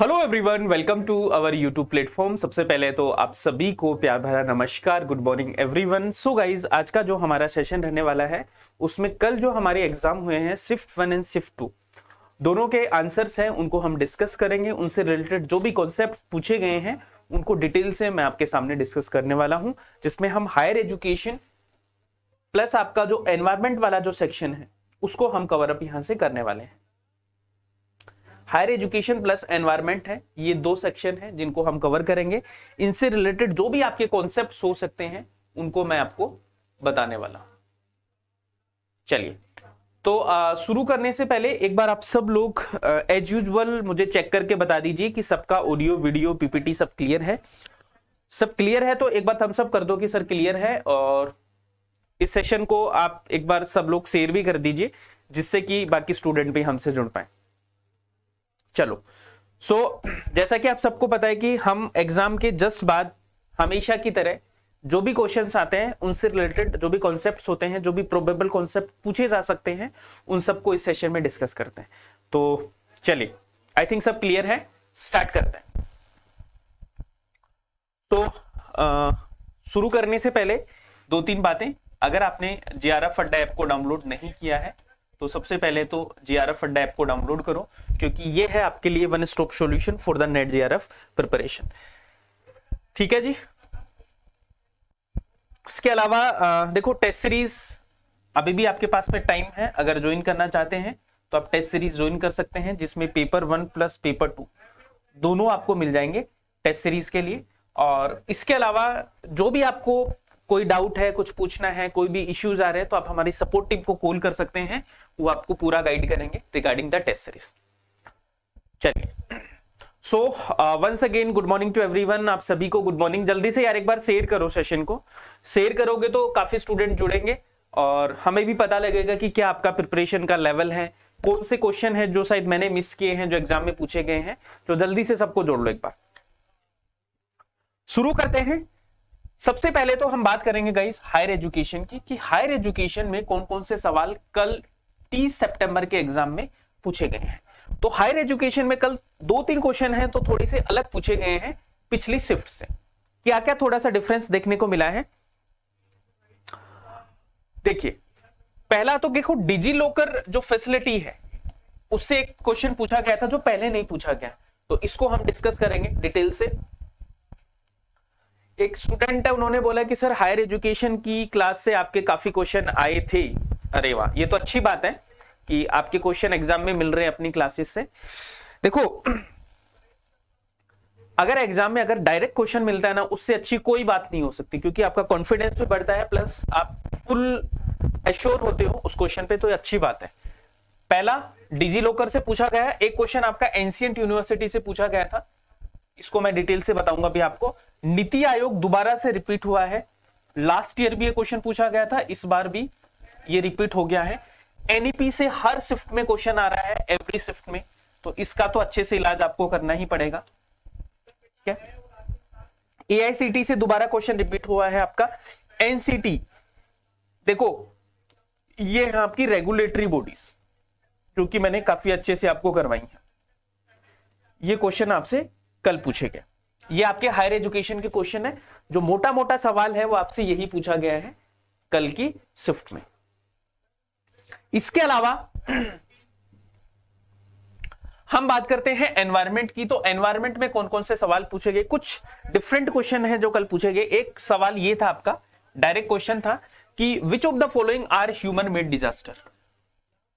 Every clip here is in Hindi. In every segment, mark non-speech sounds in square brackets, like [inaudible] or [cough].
Hello everyone welcome to our YouTube platform सबसे पहले तो आप सभी को प्यार भरा नमस्कार good morning everyone so guys आज का जो हमारा सेशन रहने वाला है उसमें कल जो हमारे एग्जाम हुए हैं shift one and shift two दोनों के आंसर्स हैं उनको हम डिस्कस करेंगे उनसे रिलेटेड जो भी कॉन्सेप्ट पूछे गए हैं उनको डिटेल से मैं आपके सामने डिस्कस करने वाला हूँ जिसमें हम हायर एजुकेशन प्लस आपका जो एनवायरमेंट वाला जो सेक्शन है उसको हम कवर अप यहाँ से करने वाले हैं हायर एजुकेशन प्लस एनवायरमेंट है ये दो सेक्शन है जिनको हम कवर करेंगे इनसे रिलेटेड जो भी आपके कॉन्सेप्ट हो सकते हैं उनको मैं आपको बताने वाला चलिए तो शुरू करने से पहले एक बार आप सब लोग एज यूजल मुझे चेक करके बता दीजिए कि सबका ऑडियो वीडियो पीपीटी सब क्लियर है सब क्लियर है तो एक बार हम सब कर दो कि सर क्लियर है और इस सेशन को आप एक बार सब लोग शेयर भी कर दीजिए जिससे कि बाकी स्टूडेंट भी हमसे जुड़ पाए चलो सो so, जैसा कि आप सबको पता है कि हम एग्जाम के जस्ट बाद हमेशा की तरह जो भी क्वेश्चन आते हैं उनसे रिलेटेड जो भी कॉन्सेप्ट होते हैं जो भी प्रोबेबल कॉन्सेप्ट पूछे जा सकते हैं उन सबको इस सेशन में डिस्कस करते हैं तो चलिए आई थिंक सब क्लियर है स्टार्ट करते हैं तो शुरू करने से पहले दो तीन बातें अगर आपने जी आर एफ अड्डा ऐप को डाउनलोड नहीं किया है तो सबसे पहले तो जी आर एफ अड्डा ऐप को डाउनलोड करो क्योंकि ये है आपके लिए one stop solution for the net ji R F preparation ठीक है जी इसके अलावा देखो टेस्ट सीरीज अभी भी आपके पास में टाइम है अगर ज्वाइन करना चाहते हैं तो आप टेस्ट सीरीज ज्वाइन कर सकते हैं जिसमें paper one plus paper two दोनों आपको मिल जाएंगे टेस्ट सीरीज के लिए और इसके अलावा जो भी आपको कोई डाउट है कुछ पूछना है कोई भी इश्यूज आ रहे हैं तो आप हमारी सपोर्ट टीम को कॉल कर सकते हैं वो आपको पूरा गाइड करेंगे रिगार्डिंग द टेस्ट सीरीज चलिए so once again good morning to everyone आप सभी को गुड मॉर्निंग जल्दी से यार एक बार शेयर करो सेशन को शेयर करोगे तो काफी स्टूडेंट जुड़ेंगे और हमें भी पता लगेगा कि क्या आपका प्रिपरेशन का लेवल है कौन से क्वेश्चन है जो शायद मैंने मिस किए हैं जो एग्जाम में पूछे गए हैं तो जल्दी से सबको जोड़ लो एक बार शुरू करते हैं सबसे पहले तो हम बात करेंगे गाइस हायर एजुकेशन की कि हायर एजुकेशन में कौन कौन से सवाल कल 30 सितंबर के एग्जाम में पूछे गए हैं तो हायर एजुकेशन में कल दो तीन क्वेश्चन हैं तो थोड़े से अलग पूछे गए हैं पिछली शिफ्ट से क्या क्या थोड़ा सा डिफरेंस देखने को मिला है देखिए पहला तो देखो डिजी लॉकर जो फैसिलिटी है उससे एक क्वेश्चन पूछा गया था जो पहले नहीं पूछा गया तो इसको हम डिस्कस करेंगे डिटेल से एक स्टूडेंट है उन्होंने बोला कि सर हायर एजुकेशन की क्लास से आपके काफी क्वेश्चन आए थे अरे वाह ये तो अच्छी बात है कि आपके क्वेश्चन एग्जाम में मिल रहे हैं अपनी क्लासेस से देखो अगर एग्जाम में अगर डायरेक्ट क्वेश्चन मिलता है ना उससे अच्छी कोई बात नहीं हो सकती क्योंकि आपका कॉन्फिडेंस भी बढ़ता है प्लस आप फुल एश्योर होते हो उस क्वेश्चन पे तो अच्छी बात है पहला डिजी लॉकर से पूछा गया एक क्वेश्चन आपका एंशियंट यूनिवर्सिटी से पूछा गया था इसको मैं डिटेल से बताऊंगा भी आपको नीति आयोग दोबारा से रिपीट हुआ है लास्ट ईयर भी ये क्वेश्चन पूछा गया था इस बार भी ये रिपीट हो गया है एनईपी e से हर शिफ्ट में क्वेश्चन आ रहा है एवरी शिफ्ट में तो इसका तो अच्छे से इलाज आपको करना ही पड़ेगा क्या टी से दोबारा क्वेश्चन रिपीट हुआ है आपका एनसीटी देखो ये है आपकी रेगुलेटरी बॉडीज जो कि मैंने काफी अच्छे से आपको करवाई है ये क्वेश्चन आपसे कल गए ये आपके हायर एजुकेशन के क्वेश्चन है जो मोटा मोटा सवाल है वो आपसे यही पूछा गया है कल की शिफ्ट में इसके अलावा हम बात करते हैं एनवायरमेंट की तो एनवायरमेंट में कौन कौन से सवाल पूछे गए कुछ डिफरेंट क्वेश्चन है जो कल पूछे गए एक सवाल ये था आपका डायरेक्ट क्वेश्चन था कि which of the following are human made disaster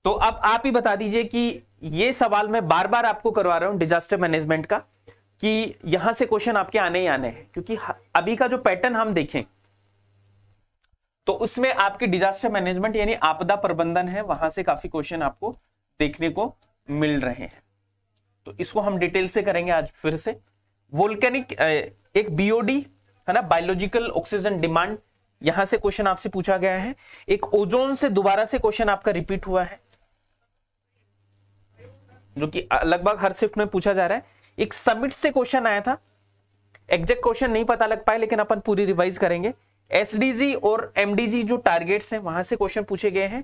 तो अब आप ही बता दीजिए कि ये सवाल मैं बार बार आपको करवा रहा हूं डिजास्टर मैनेजमेंट का कि यहां से क्वेश्चन आपके आने ही आने हैं क्योंकि अभी का जो पैटर्न हम देखें तो उसमें आपके डिजास्टर मैनेजमेंट यानी आपदा प्रबंधन है वहां से काफी क्वेश्चन आपको देखने को मिल रहे हैं तो इसको हम डिटेल से करेंगे आज फिर से वोल्केनिक एक बीओडी है ना बायोलॉजिकल ऑक्सीजन डिमांड यहां से क्वेश्चन आपसे पूछा गया है एक ओजोन से दोबारा से क्वेश्चन आपका रिपीट हुआ है जो कि लगभग हर शिफ्ट में पूछा जा रहा है एक समिट से क्वेश्चन आया था एग्जैक्ट क्वेश्चन नहीं पता लग पाए लेकिन अपन पूरी रिवाइज करेंगे एसडीजी और एमडीजी जो टारगेट्स हैं वहां से क्वेश्चन पूछे गए हैं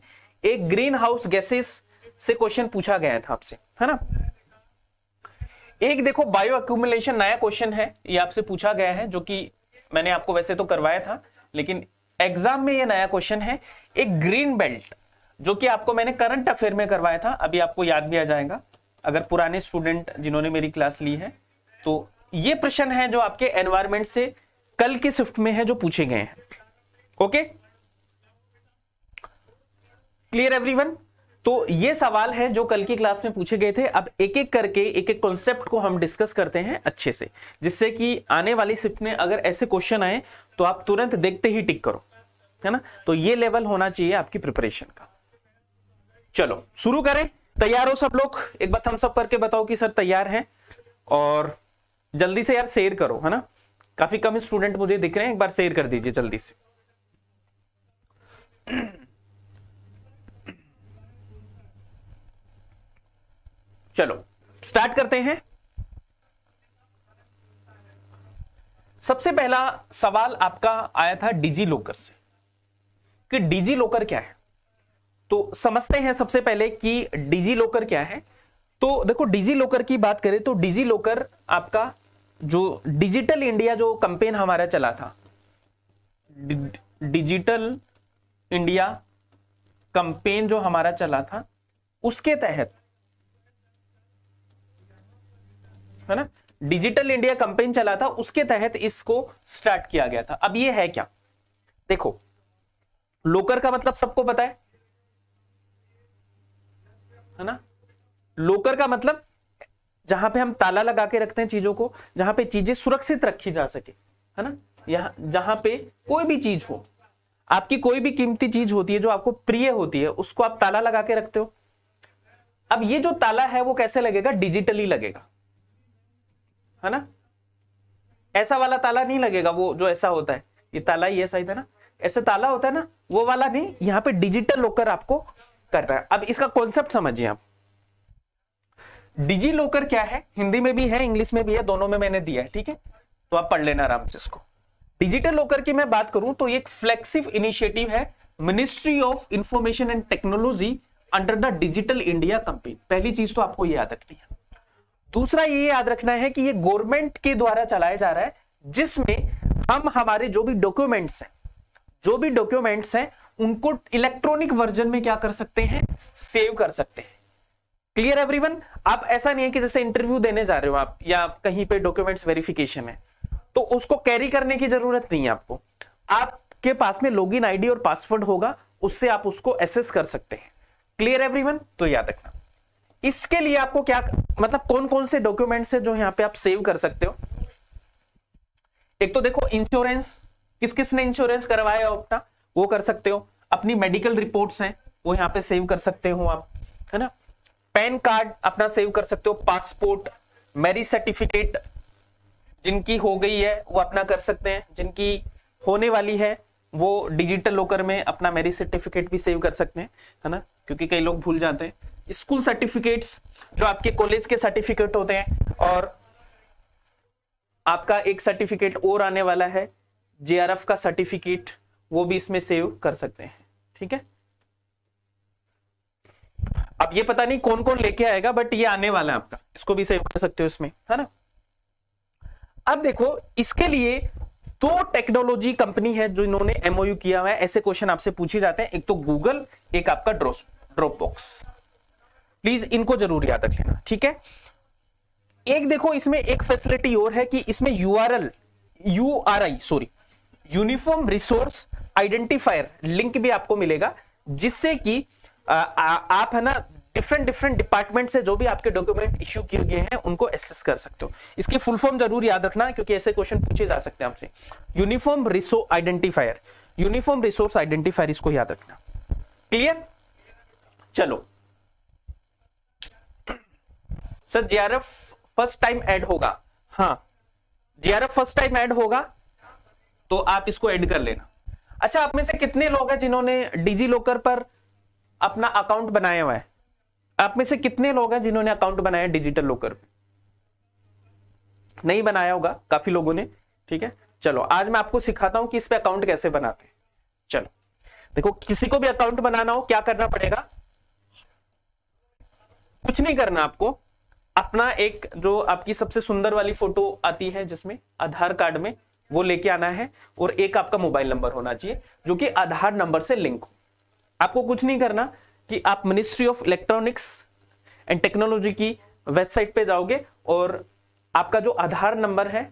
एक ग्रीन हाउस गैसेस से क्वेश्चन पूछा गया था आपसे है ना एक देखो बायो अक्यूमुलेशन नया क्वेश्चन है ये आपसे पूछा गया है जो कि मैंने आपको वैसे तो करवाया था लेकिन एग्जाम में ये नया क्वेश्चन है एक ग्रीन बेल्ट जो कि आपको मैंने करंट अफेयर में करवाया था अभी आपको याद भी आ जाएगा अगर पुराने स्टूडेंट जिन्होंने मेरी क्लास ली है तो ये प्रश्न है जो आपके एनवायरमेंट से कल के शिफ्ट में है जो पूछे गए हैं ओके क्लियर एवरीवन तो ये सवाल है जो कल की क्लास में पूछे गए थे अब एक एक करके एक एक कॉन्सेप्ट को हम डिस्कस करते हैं अच्छे से जिससे कि आने वाली शिफ्ट में अगर ऐसे क्वेश्चन आए तो आप तुरंत देखते ही टिक करो है ना तो ये लेवल होना चाहिए आपकी प्रिपरेशन का चलो शुरू करें तैयार हो सब लोग एक बार हम सब करके बताओ कि सर तैयार है और जल्दी से यार शेयर करो है ना काफी कम स्टूडेंट मुझे दिख रहे हैं एक बार शेयर कर दीजिए जल्दी से चलो स्टार्ट करते हैं सबसे पहला सवाल आपका आया था डिजी लॉकर से कि डिजी लॉकर क्या है तो समझते हैं सबसे पहले कि डिजी लॉकर क्या है तो देखो डिजी लॉकर की बात करें तो डिजी लॉकर आपका जो डिजिटल इंडिया जो कंपेन हमारा चला था डिजिटल इंडिया कंपेन जो हमारा चला था उसके तहत है ना डिजिटल इंडिया कंपेन चला था उसके तहत इसको स्टार्ट किया गया था अब ये है क्या देखो लोकर का मतलब सबको पता है है ना लोकर का मतलब जहां पे हम ताला लगा के रखते हैं चीजों को जहां पे चीजें सुरक्षित रखी जा सके है ना यहां जहां पे कोई भी चीज हो आपकी कोई भी कीमती चीज होती है जो आपको प्रिय होती है उसको आप ताला लगा के रखते हो अब ये जो ताला है वो कैसे लगेगा डिजिटली लगेगा है ना ऐसा वाला ताला नहीं लगेगा वो जो ऐसा होता है ये ताला ही ऐसा ही था ना ऐसा ताला होता है ना वो वाला नहीं यहाँ पे डिजिटल होकर आपको कर रहा है अब इसका कॉन्सेप्ट समझिए आप डिजी लॉकर क्या है हिंदी में भी है इंग्लिश में भी है दोनों में मैंने दिया है ठीक है तो आप पढ़ लेना आराम से इसको डिजिटल लॉकर की मैं बात करूं तो ये एक फ्लेक्सिव इनिशिएटिव है ministry of information and technology under the digital India company पहली चीज तो आपको ये याद रखनी है दूसरा ये याद रखना है कि ये गवर्नमेंट के द्वारा चलाया जा रहा है जिसमें हम हमारे जो भी डॉक्यूमेंट्स हैं जो भी डॉक्यूमेंट्स हैं उनको इलेक्ट्रॉनिक वर्जन में क्या कर सकते हैं सेव कर सकते हैं क्लियर एवरीवन आप ऐसा नहीं है कि जैसे इंटरव्यू देने जा रहे हो आप या कहीं पे डॉक्यूमेंट्स वेरिफिकेशन है तो उसको कैरी करने की जरूरत नहीं है आपको आपके पास में लॉगिन आईडी और पासवर्ड होगा उससे आप उसको एसेस कर सकते हैं क्लियर एवरी तो याद रखना इसके लिए आपको क्या मतलब कौन कौन से डॉक्यूमेंट्स है जो यहाँ पे आप सेव कर सकते हो एक तो देखो इंश्योरेंस किस किस ने इंश्योरेंस करवाया हो अपना वो कर सकते हो अपनी मेडिकल रिपोर्ट्स हैं वो यहाँ पे सेव कर सकते हो आप है ना पैन कार्ड अपना सेव कर सकते हो पासपोर्ट मैरिज सर्टिफिकेट जिनकी हो गई है वो अपना कर सकते हैं जिनकी होने वाली है वो डिजिटल लॉकर में अपना मैरिज सर्टिफिकेट भी सेव कर सकते हैं है ना क्योंकि कई लोग भूल जाते हैं स्कूल सर्टिफिकेट्स जो आपके कॉलेज के सर्टिफिकेट होते हैं और आपका एक सर्टिफिकेट और आने वाला है जे का सर्टिफिकेट वो भी इसमें सेव कर सकते हैं ठीक है अब ये पता नहीं कौन कौन लेके आएगा बट ये आने वाला है आपका इसको भी सेव कर सकते हो इसमें है ना अब देखो इसके लिए दो टेक्नोलॉजी कंपनी है जो इन्होंने एमओयू किया हुआ है ऐसे क्वेश्चन आपसे पूछे जाते हैं एक तो गूगल एक आपका ड्रॉप बॉक्स प्लीज इनको जरूर याद रख लेना ठीक है एक देखो इसमें एक फैसिलिटी और है कि इसमें URL URI sorry uniform resource identifier link भी आपको मिलेगा जिससे कि आप है ना डिफरेंट डिफरेंट डिपार्टमेंट से जो भी आपके डॉक्यूमेंट इश्यू किए गए हैं उनको एसेस कर सकते हो इसकी फुल फॉर्म जरूर याद रखना क्योंकि ऐसे क्वेश्चन पूछे जा सकते हैं आपसे uniform resource identifier uniform resource identifier इसको याद रखना क्लियर चलो sir GRF first time add होगा हाँ जीआरएफ फर्स्ट टाइम ऐड होगा तो आप इसको ऐड कर लेना अच्छा आप में से कितने लोग हैं जिन्होंने डिजी लॉकर पर अपना अकाउंट बनाया हुआ है आप में से कितने लोग हैं जिन्होंने अकाउंट बनाया डिजिटल लॉकर नहीं बनाया होगा काफी लोगों ने ठीक है चलो आज मैं आपको सिखाता हूं कि इस पे अकाउंट कैसे बनाते हैं चलो देखो किसी को भी अकाउंट बनाना हो क्या करना पड़ेगा कुछ नहीं करना आपको अपना एक जो आपकी सबसे सुंदर वाली फोटो आती है जिसमें आधार कार्ड में वो लेके आना है और एक आपका मोबाइल नंबर होना चाहिए जो कि आधार नंबर से लिंक हो आपको कुछ नहीं करना कि आप ministry of electronics and technology की वेबसाइट पे जाओगे और आपका जो आधार नंबर है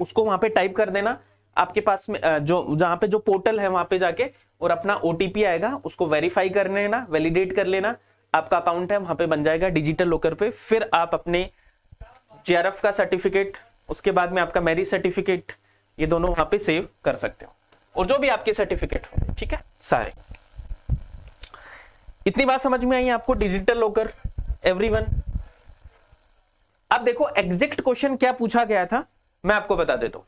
उसको वहां पे टाइप कर देना आपके पास में जो जहां पे जो पोर्टल है वहां पे जाके और अपना ओटीपी आएगा उसको वेरीफाई कर लेना वैलिडेट कर लेना आपका अकाउंट है वहां पे बन जाएगा डिजिटल लॉकर पे फिर आप अपने जे का सर्टिफिकेट उसके बाद में आपका मैरिज सर्टिफिकेट ये दोनों वहां पे सेव कर सकते हो और जो भी आपके सर्टिफिकेट होंगे ठीक है सारे इतनी बात समझ में आई आपको डिजिटल लॉकर एवरीवन अब देखो एग्जैक्ट क्वेश्चन क्या पूछा गया था मैं आपको बता देता हूं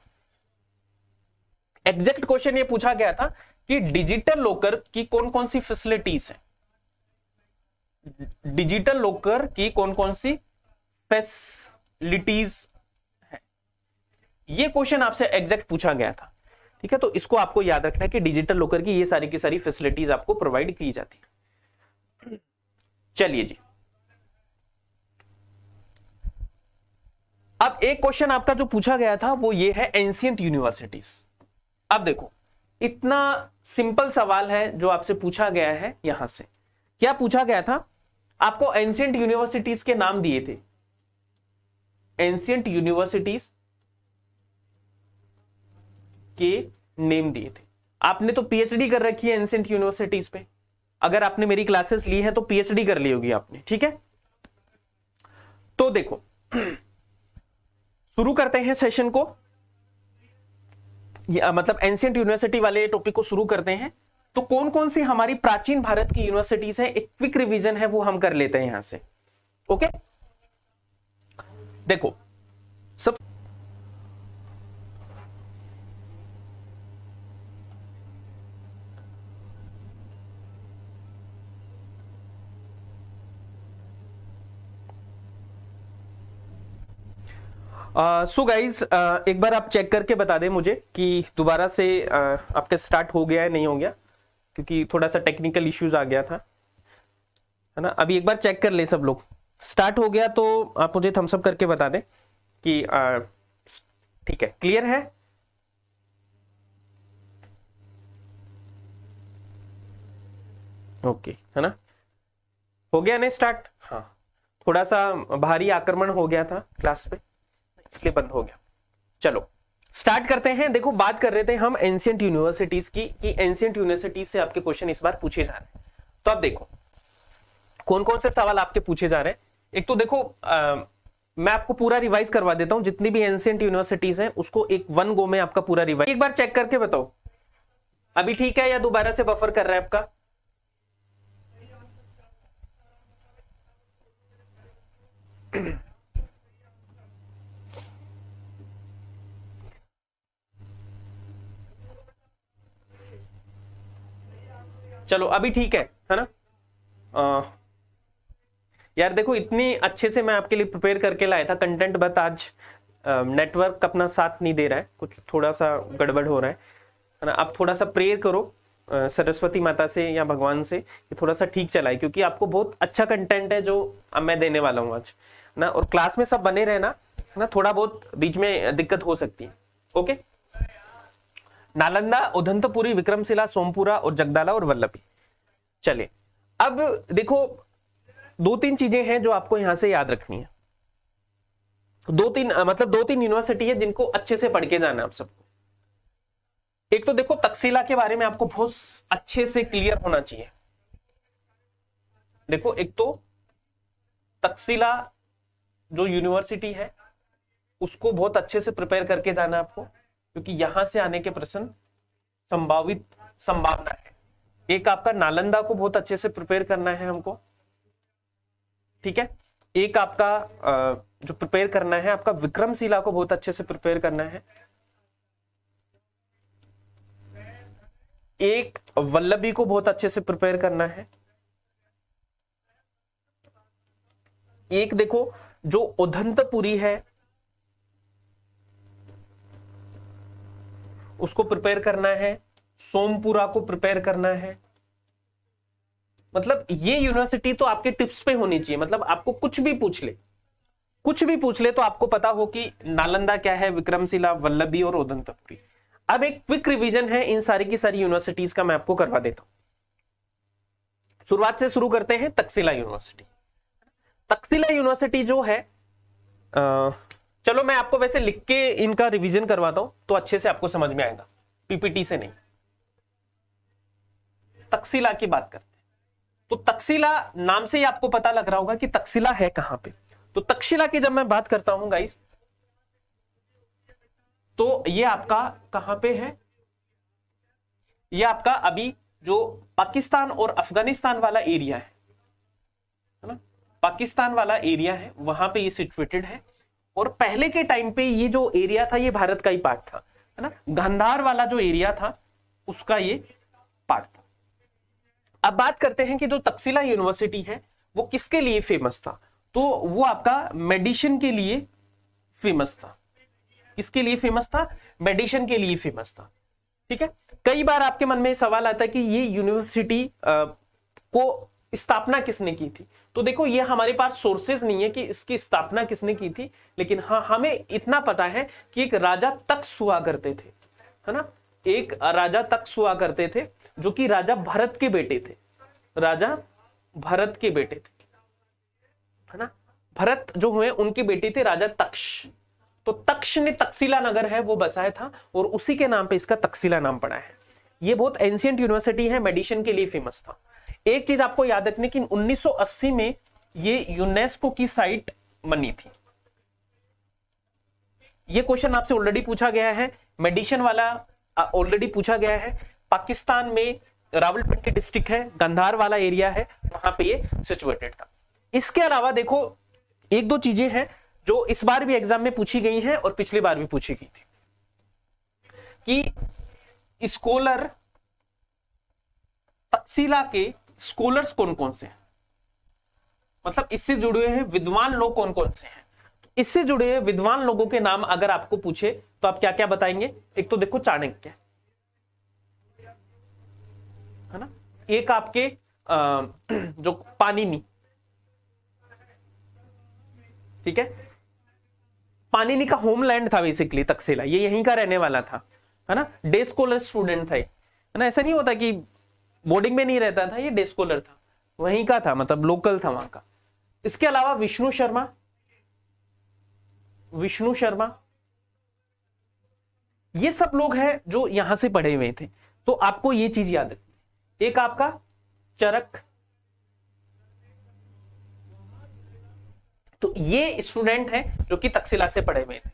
एग्जैक्ट क्वेश्चन ये पूछा गया था कि डिजिटल लॉकर की कौन कौन सी फैसिलिटीज है डिजिटल लॉकर की कौन कौन सी फैसिलिटीज ये क्वेश्चन आपसे एग्जैक्ट पूछा गया था ठीक है तो इसको आपको याद रखना है कि डिजिटल लॉकर की ये सारी की सारी फैसिलिटीज आपको प्रोवाइड की जाती है चलिए जी अब एक क्वेश्चन आपका जो पूछा गया था वो ये है एंशियंट यूनिवर्सिटीज अब देखो इतना सिंपल सवाल है जो आपसे पूछा गया है यहां से क्या पूछा गया था आपको एंशियंट यूनिवर्सिटीज के नाम दिए थे एंशियंट यूनिवर्सिटीज के नेम दिए थे आपने तो पीएचडी कर रखी है एंसेंट यूनिवर्सिटीज पे अगर आपने मेरी क्लासेस ली है तो पीएचडी कर ली होगी आपने ठीक है तो देखो शुरू करते हैं सेशन को या, मतलब एंसेंट यूनिवर्सिटी वाले टॉपिक को शुरू करते हैं तो कौन कौन सी हमारी प्राचीन भारत की यूनिवर्सिटीज है एक क्विक रिविजन है वो हम कर लेते हैं यहां से ओके देखो सब सो uh, गाइज so uh, एक बार आप चेक करके बता दें मुझे कि दोबारा से uh, आपका स्टार्ट हो गया है नहीं हो गया क्योंकि थोड़ा सा टेक्निकल इश्यूज आ गया था है ना अभी एक बार चेक कर ले सब लोग स्टार्ट हो गया तो आप मुझे थम्सअप करके बता दें कि uh, ठीक है क्लियर है ओके okay, है ना हो गया ना स्टार्ट हाँ थोड़ा सा भारी आक्रमण हो गया था क्लास पे इसलिए बंद हो गया चलो स्टार्ट करते हैं देखो बात कर रहे थे हम एंशियंट यूनिवर्सिटीज की कि एंशियंट यूनिवर्सिटीज से आपके क्वेश्चन इस बार पूछे जा रहे हैं तो अब देखो कौन कौन से सवाल आपके पूछे जा रहे हैं एक तो देखो आ, मैं आपको पूरा रिवाइज करवा देता हूं जितनी भी एंशियंट यूनिवर्सिटीज हैं उसको एक वन गो में आपका पूरा रिवाइज एक बार चेक करके बताओ अभी ठीक है या दोबारा से बफर कर रहा है आपका चलो अभी ठीक है है ना आ, यार देखो इतनी अच्छे से मैं आपके लिए प्रिपेयर करके लाया था कंटेंट बट आज नेटवर्क अपना साथ नहीं दे रहा है कुछ थोड़ा सा गड़बड़ हो रहा है है ना आप थोड़ा सा प्रेयर करो सरस्वती माता से या भगवान से कि थोड़ा सा ठीक चलाए क्योंकि आपको बहुत अच्छा कंटेंट है जो अब मैं देने वाला हूँ आज ना और क्लास में सब बने रहना है ना थोड़ा बहुत बीच में दिक्कत हो सकती है ओके okay? नालंदा उधंतपुरी विक्रमशिला सोमपुरा और जगदाला और वल्लभी चलिए अब देखो दो तीन चीजें हैं जो आपको यहां से याद रखनी है दो तीन मतलब दो तीन यूनिवर्सिटी है जिनको अच्छे से पढ़ के जाना आप सबको एक तो देखो तकसीला के बारे में आपको बहुत अच्छे से क्लियर होना चाहिए देखो एक तो तकसीला जो यूनिवर्सिटी है उसको बहुत अच्छे से प्रिपेयर करके जाना आपको क्योंकि यहां से आने के प्रश्न संभावित संभावना है एक आपका नालंदा को बहुत अच्छे से प्रिपेयर करना है हमको ठीक है एक आपका जो प्रिपेयर करना है आपका विक्रमशिला को बहुत अच्छे से प्रिपेयर करना है एक वल्लभी को बहुत अच्छे से प्रिपेयर करना है एक देखो जो उधंतपुरी है उसको प्रिपेयर करना है सोमपुरा को प्रिपेयर करना है मतलब ये यूनिवर्सिटी तो आपके टिप्स पे होनी चाहिए मतलब आपको कुछ भी पूछ ले कुछ भी पूछ ले तो आपको पता हो कि नालंदा क्या है विक्रमशिला वल्लभी और उदंतपुरी अब एक क्विक रिवीजन है इन सारी की सारी यूनिवर्सिटीज का मैं आपको करवा देता हूं शुरुआत से शुरू करते हैं तकसीला यूनिवर्सिटी तकसीला यूनिवर्सिटी जो है आ, चलो मैं आपको वैसे लिख के इनका रिवीजन करवाता हूं तो अच्छे से आपको समझ में आएगा पीपीटी से नहीं तकसीला की बात करते तो तकसीला नाम से ही आपको पता लग रहा होगा कि तकसीला है कहां पे तो तकसीला की जब मैं बात करता हूं गाइस तो ये आपका कहां पे है ये आपका अभी जो पाकिस्तान और अफगानिस्तान वाला एरिया है ना पाकिस्तान वाला एरिया है वहां पे ये सिचुएटेड है और पहले के टाइम पे ये जो एरिया था ये भारत का ही पार्ट था है ना गंधार वाला जो एरिया था उसका ये पार्ट था अब बात करते हैं कि जो तकसीला यूनिवर्सिटी है वो किसके लिए फेमस था तो वो आपका मेडिसिन के लिए फेमस था किसके लिए फेमस था मेडिसिन के लिए फेमस था ठीक है कई बार आपके मन में सवाल आता है कि ये यूनिवर्सिटी को स्थापना किसने की थी तो देखो ये हमारे पास सोर्सेज नहीं है कि इसकी स्थापना किसने की थी लेकिन हाँ हमें इतना पता है कि एक राजा तक्ष हुआ करते थे है ना एक राजा तक्ष हुआ करते थे जो कि राजा भरत के बेटे थे राजा भरत के बेटे थे है ना भरत जो हुए उनके बेटे थे राजा तक्ष तो तक्ष ने तकसीला नगर है वो बसाया था और उसी के नाम पे इसका तकसीला नाम पड़ा है ये बहुत एंशियंट यूनिवर्सिटी है मेडिसिन के लिए फेमस था एक चीज आपको याद रखने की 1980 में ये यूनेस्को की साइट बनी थी ये क्वेश्चन आपसे ऑलरेडी पूछा गया है मेडिशन वाला ऑलरेडी पूछा गया है पाकिस्तान में रावलपिंडी डिस्ट्रिक्ट है गंधार वाला एरिया है वहां पे ये सिचुएटेड था इसके अलावा देखो एक दो चीजें हैं जो इस बार भी एग्जाम में पूछी गई हैं और पिछली बार भी पूछी गई थी कि स्कॉलर तकसीला के स्कॉलर्स कौन कौन से हैं मतलब इससे जुड़े हुए हैं विद्वान लोग कौन कौन से हैं तो इससे जुड़े हुए विद्वान लोगों के नाम अगर आपको पूछे तो आप क्या क्या बताएंगे एक तो देखो चाणक्य है ना एक आपके [clears throat] जो पानीनी ठीक है पानीनी का होमलैंड था बेसिकली तकसीला ये यहीं का रहने वाला था है ना डे स्कॉलर स्टूडेंट था है ना ऐसा नहीं होता कि बोर्डिंग में नहीं रहता था ये डेस्कोलर था वहीं का था मतलब लोकल था वहां का इसके अलावा विष्णु शर्मा विष्णु शर्मा ये सब लोग हैं जो यहां से पढ़े हुए थे तो आपको ये चीज याद रखनी एक आपका चरक तो ये स्टूडेंट हैं जो कि तकसीला से पढ़े हुए थे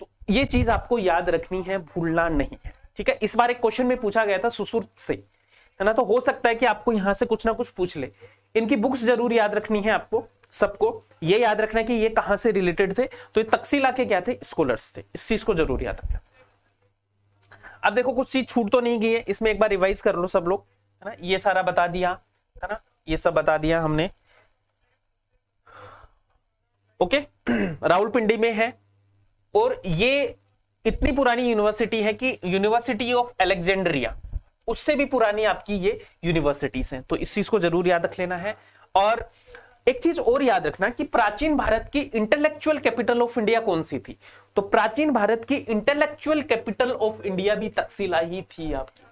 तो ये चीज आपको याद रखनी है भूलना नहीं है ठीक है इस बार एक क्वेश्चन में पूछा गया था सुसुर से है ना तो हो सकता है कि आपको यहाँ से कुछ ना कुछ पूछ ले इनकी बुक्स जरूर याद रखनी है आपको सबको ये याद रखना है कि ये कहाँ से रिलेटेड थे तो ये तकसीला के क्या थे स्कॉलर्स थे इस चीज को जरूर याद रखना अब देखो कुछ चीज छूट तो नहीं गई है इसमें एक बार रिवाइज कर लो सब लोग है ना ये सारा बता दिया है ना ये सब बता दिया हमने ओके राहुल पिंडी में है और ये इतनी पुरानी यूनिवर्सिटी है कि यूनिवर्सिटी ऑफ एलेक्जेंड्रिया उससे भी पुरानी आपकी ये यूनिवर्सिटीज हैं तो इस चीज को जरूर याद रख लेना है और एक चीज और याद रखना कि प्राचीन भारत की इंटेलेक्चुअल कैपिटल ऑफ इंडिया कौन सी थी तो प्राचीन भारत की इंटेलेक्चुअल कैपिटल ऑफ इंडिया भी तकसीला ही थी आपकी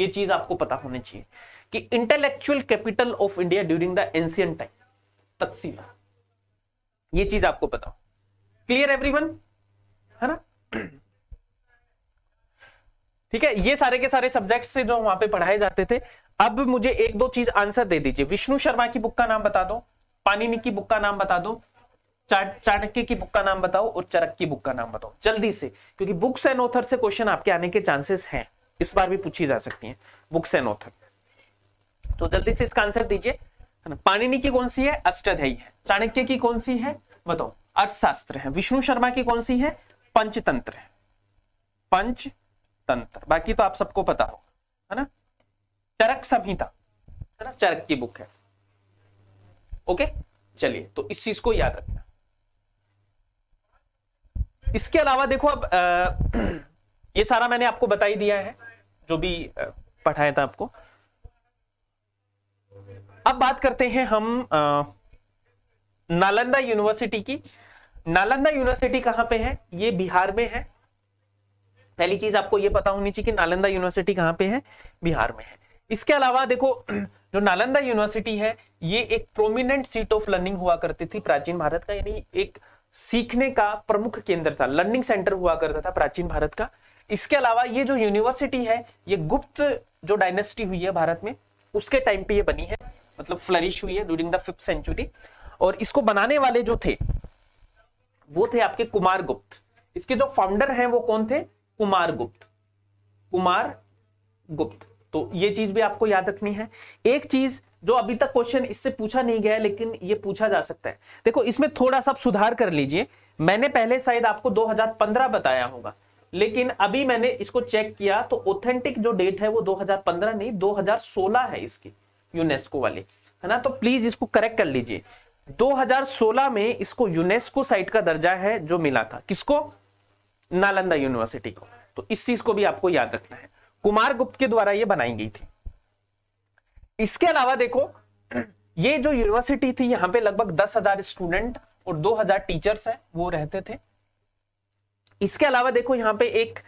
ये चीज आपको पता होनी चाहिए कि intellectual capital of India during the ancient time Taxila ये चीज आपको पता क्लियर एवरीवन है ना ठीक है ये सारे के सारे सब्जेक्ट से जो वहां पे पढ़ाए जाते थे अब मुझे एक दो चीज आंसर दे दीजिए विष्णु शर्मा की बुक का नाम बता दो पानिनी की बुक का नाम बता दो चाणक्य की बुक का नाम बताओ और चरक की बुक का नाम बताओ जल्दी से क्योंकि बुक्स एंड ऑथर से क्वेश्चन आपके आने के चांसेस हैं इस बार भी पूछी जा सकती हैं बुक्स एंड ऑथर तो जल्दी से इसका आंसर दीजिए है ना की कौन सी है अष्टाध्यायी है चाणक्य की कौन सी है बताओ अर्थशास्त्र है विष्णु शर्मा की कौन सी है पंचतंत्र है पंच तंत्र बाकी तो आप सबको पता होगा है ना चरक संहिता है ना चरक की बुक है ओके चलिए तो इस चीज को याद रखना इसके अलावा देखो अब आ, [clears throat] ये सारा मैंने आपको बता ही दिया है जो भी पढ़ाया था आपको अब बात करते हैं हम आ, नालंदा यूनिवर्सिटी की नालंदा यूनिवर्सिटी कहां पे है ये बिहार में है पहली चीज आपको ये पता होनी चाहिए कि नालंदा यूनिवर्सिटी कहाँ पे है बिहार में है इसके अलावा देखो [clears throat] जो नालंदा यूनिवर्सिटी है ये एक प्रोमिनेंट सीट ऑफ लर्निंग हुआ करती थी प्राचीन भारत का यानी एक सीखने का प्रमुख केंद्र था लर्निंग सेंटर हुआ करता था प्राचीन भारत का इसके अलावा ये जो यूनिवर्सिटी है ये गुप्त जो डायनेस्टी हुई है भारत में उसके टाइम पे ये बनी है मतलब फ्लरिश हुई है ड्यूरिंग द फिफ्थ सेंचुरी और इसको बनाने वाले जो थे वो थे आपके कुमार गुप्त इसके जो फाउंडर हैं वो कौन थे कुमार गुप्त कुमार गुप्त तो ये चीज भी आपको याद रखनी है एक चीज जो अभी तक क्वेश्चन इससे पूछा नहीं गया लेकिन ये पूछा जा सकता है देखो इसमें थोड़ा सा सुधार कर लीजिए मैंने पहले शायद आपको 2015 बताया होगा लेकिन अभी मैंने इसको चेक किया तो ऑथेंटिक जो डेट है वो 2015 नहीं 2016 है इसकी यूनेस्को वाले है ना तो प्लीज इसको करेक्ट कर लीजिए 2016 में इसको यूनेस्को साइट का दर्जा है जो मिला था किसको नालंदा यूनिवर्सिटी को तो इस चीज को भी आपको याद रखना है कुमार गुप्त के द्वारा यह बनाई गई थी इसके अलावा देखो ये जो यूनिवर्सिटी थी यहां पे लगभग दस हजार स्टूडेंट और दो हजार टीचर्स हैं वो रहते थे इसके अलावा देखो यहाँ पे एक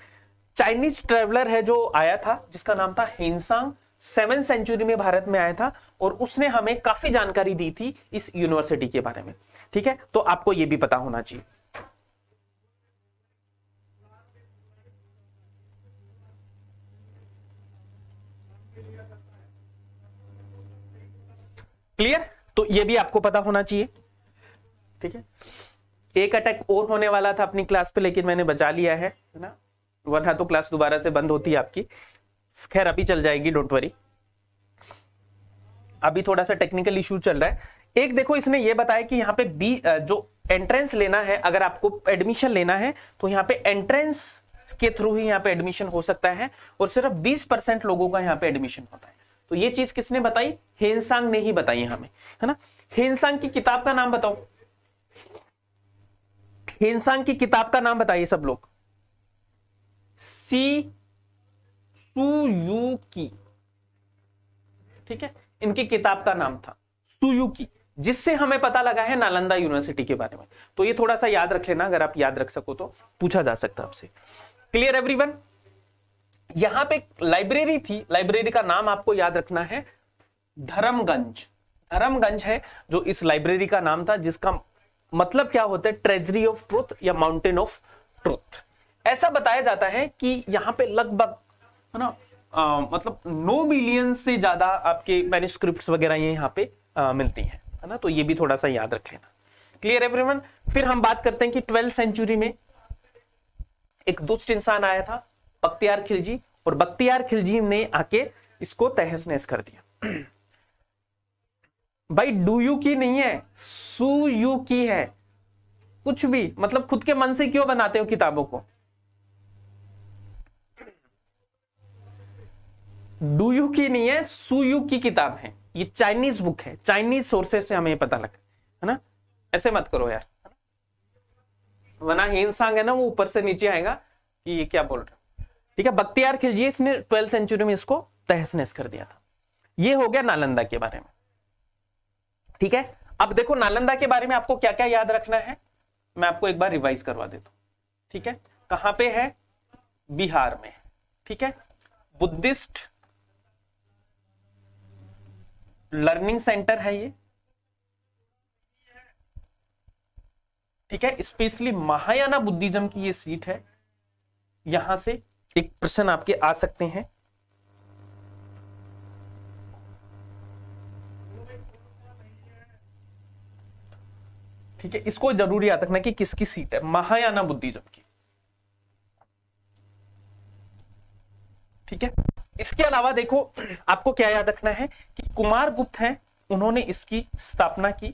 चाइनीज ट्रेवलर है जो आया था जिसका नाम था हेनसांग सेवन सेंचुरी में भारत में आया था और उसने हमें काफी जानकारी दी थी इस यूनिवर्सिटी के बारे में ठीक है तो आपको ये भी पता होना चाहिए क्लियर तो ये भी आपको पता होना चाहिए ठीक है एक अटैक और होने वाला था अपनी क्लास पे लेकिन मैंने बचा लिया है ना वरना तो क्लास दोबारा से बंद होती है आपकी खैर अभी चल जाएगी डोंट वरी अभी थोड़ा सा टेक्निकल इशू चल रहा है एक देखो इसने ये बताया कि यहाँ पे बी जो एंट्रेंस लेना है अगर आपको एडमिशन लेना है तो यहाँ पे एंट्रेंस के थ्रू ही यहाँ पे एडमिशन हो सकता है और सिर्फ 20 परसेंट लोगों का यहाँ पे एडमिशन होता है तो ये चीज किसने बताई हेनसांग ने ही बताई हमें है ना हेनसांग की किताब का नाम बताओ हेनसांग की किताब का नाम बताइए सब लोग सी सुयुकी ठीक है इनकी किताब का नाम था सुयुकी जिससे हमें पता लगा है नालंदा यूनिवर्सिटी के बारे में तो ये थोड़ा सा याद रख लेना अगर आप याद रख सको तो पूछा जा सकता आपसे क्लियर एवरीवन यहां पे लाइब्रेरी थी लाइब्रेरी का नाम आपको याद रखना है धर्मगंज धर्मगंज है जो इस लाइब्रेरी का नाम था जिसका मतलब क्या होता है ट्रेजरी ऑफ ट्रुथ या माउंटेन ऑफ ट्रुथ ऐसा बताया जाता है कि यहाँ पे लगभग है ना आ, मतलब नो मिलियन से ज्यादा आपके मैन्यूस्क्रिप्ट वगैरह ये यहाँ पे आ, मिलती हैं है ना तो ये भी थोड़ा सा याद रख लेना क्लियर एवरीवन फिर हम बात करते हैं कि ट्वेल्थ सेंचुरी में एक दुष्ट इंसान आया था बख्तियार खिलजी और बख्तियार खिलजी ने आके इसको तहस नहस कर दिया भाई डू यू की नहीं है सू यू की है कुछ भी मतलब खुद के मन से क्यों बनाते हो किताबों को डू यू की नहीं है सू यू की किताब है ये चाइनीज बुक है चाइनीज सोर्सेस से हमें पता लगा है ना ऐसे मत करो यार वरना हिंसांग है ना वो ऊपर से नीचे आएगा कि ये क्या बोल रहा ठीक है बख्तियार खिलजी इसने ट्वेल्थ सेंचुरी में इसको तहस नहस कर दिया था यह हो गया नालंदा के बारे में ठीक है अब देखो नालंदा के बारे में आपको क्या क्या याद रखना है मैं आपको एक बार रिवाइज करवा देता हूं ठीक है कहां पे है बिहार में ठीक है बुद्धिस्ट लर्निंग सेंटर है ये ठीक है स्पेशली महायाना बुद्धिज्म की ये सीट है यहां से एक प्रश्न आपके आ सकते हैं ठीक है इसको जरूर याद रखना कि किसकी सीट है महायाना बुद्धिज्म की ठीक है इसके अलावा देखो आपको क्या याद रखना है कि कुमार गुप्त हैं उन्होंने इसकी स्थापना की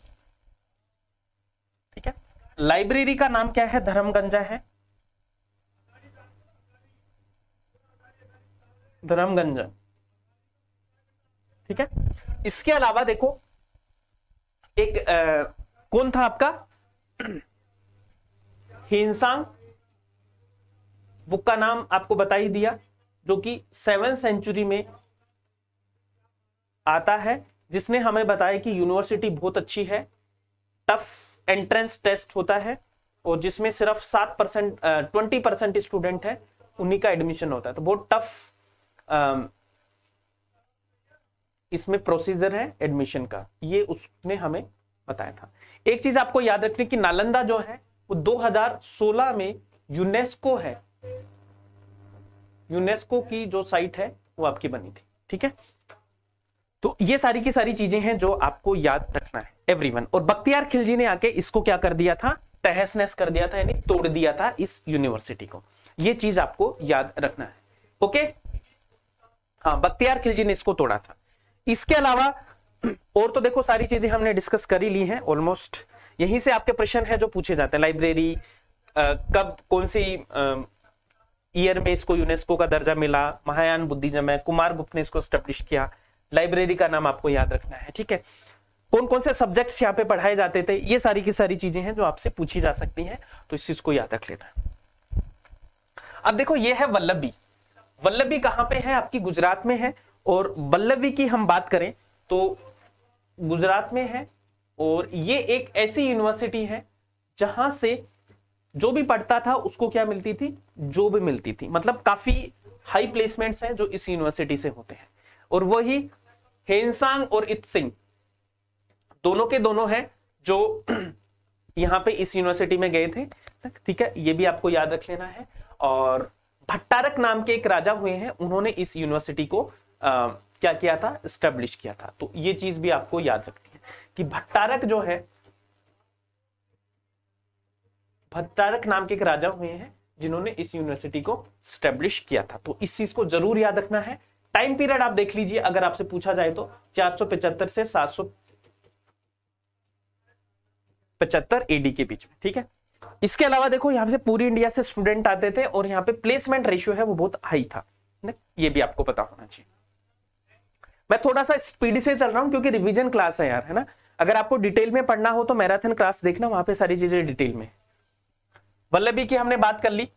ठीक है लाइब्रेरी का नाम क्या है धर्मगंजा है धर्मगंजन ठीक है इसके अलावा देखो एक आ, कौन था आपका हिंसांग बुक का नाम आपको बता ही दिया जो कि सेवन सेंचुरी में आता है जिसने हमें बताया कि यूनिवर्सिटी बहुत अच्छी है टफ एंट्रेंस टेस्ट होता है और जिसमें सिर्फ सात परसेंट ट्वेंटी परसेंट स्टूडेंट है उन्हीं का एडमिशन होता है तो बहुत टफ इसमें प्रोसीजर है एडमिशन का ये उसने हमें बताया था एक चीज आपको याद रखनी कि नालंदा जो है वो 2016 में यूनेस्को है यूनेस्को की जो साइट है वो आपकी बनी थी ठीक है तो ये सारी की सारी चीजें हैं जो आपको याद रखना है एवरीवन और बख्तियार खिलजी ने आके इसको क्या कर दिया था तहस नहस कर दिया था यानी तोड़ दिया था इस यूनिवर्सिटी को ये चीज आपको याद रखना है ओके हाँ बख्तियार खिलजी ने इसको तोड़ा था इसके अलावा और तो देखो सारी चीजें हमने डिस्कस कर ही ली हैं ऑलमोस्ट यहीं से आपके प्रश्न है जो पूछे जाते हैं लाइब्रेरी कब कौन सी ईयर में इसको यूनेस्को का दर्जा मिला महायान बुद्धिज्म है कुमार गुप्त ने इसको स्टेब्लिश किया लाइब्रेरी का नाम आपको याद रखना है ठीक है कौन कौन से सब्जेक्ट्स यहाँ पे पढ़ाए जाते थे ये सारी की सारी चीजें हैं जो आपसे पूछी जा सकती हैं तो इस चीज को याद रख लेना अब देखो ये है वल्लभी वल्लभी कहाँ पे है आपकी गुजरात में है और वल्लभी की हम बात करें तो गुजरात में है और ये एक ऐसी यूनिवर्सिटी है जहां से जो भी पढ़ता था उसको क्या मिलती थी जो भी मिलती थी मतलब काफी हाई प्लेसमेंट्स हैं जो इस यूनिवर्सिटी से होते हैं और वही हेनसांग और इत सिंह दोनों के दोनों हैं जो [clears throat] यहाँ पे इस यूनिवर्सिटी में गए थे ठीक है ये भी आपको याद रख लेना है और भट्टारक नाम के एक राजा हुए हैं उन्होंने इस यूनिवर्सिटी को आ, क्या किया था स्टेब्लिश किया था तो ये चीज भी आपको याद रखनी है कि भट्टारक जो है भट्टारक नाम के एक राजा हुए हैं जिन्होंने इस यूनिवर्सिटी को स्टेब्लिश किया था तो इस चीज को जरूर याद रखना है टाइम पीरियड आप देख लीजिए अगर आपसे पूछा जाए तो चार से 775 एडी के बीच में ठीक है इसके अलावा देखो यहाँ से पूरी इंडिया से स्टूडेंट आते थे और यहाँ पे प्लेसमेंट रेशियो है वो बहुत हाई था ये भी आपको पता होना चाहिए मैं थोड़ा सा स्पीड से चल रहा हूँ क्योंकि रिविजन क्लास है यार है ना अगर आपको डिटेल में पढ़ना हो तो मैराथन क्लास देखना वहां पे सारी चीजें डिटेल में वल्लभी की हमने बात कर ली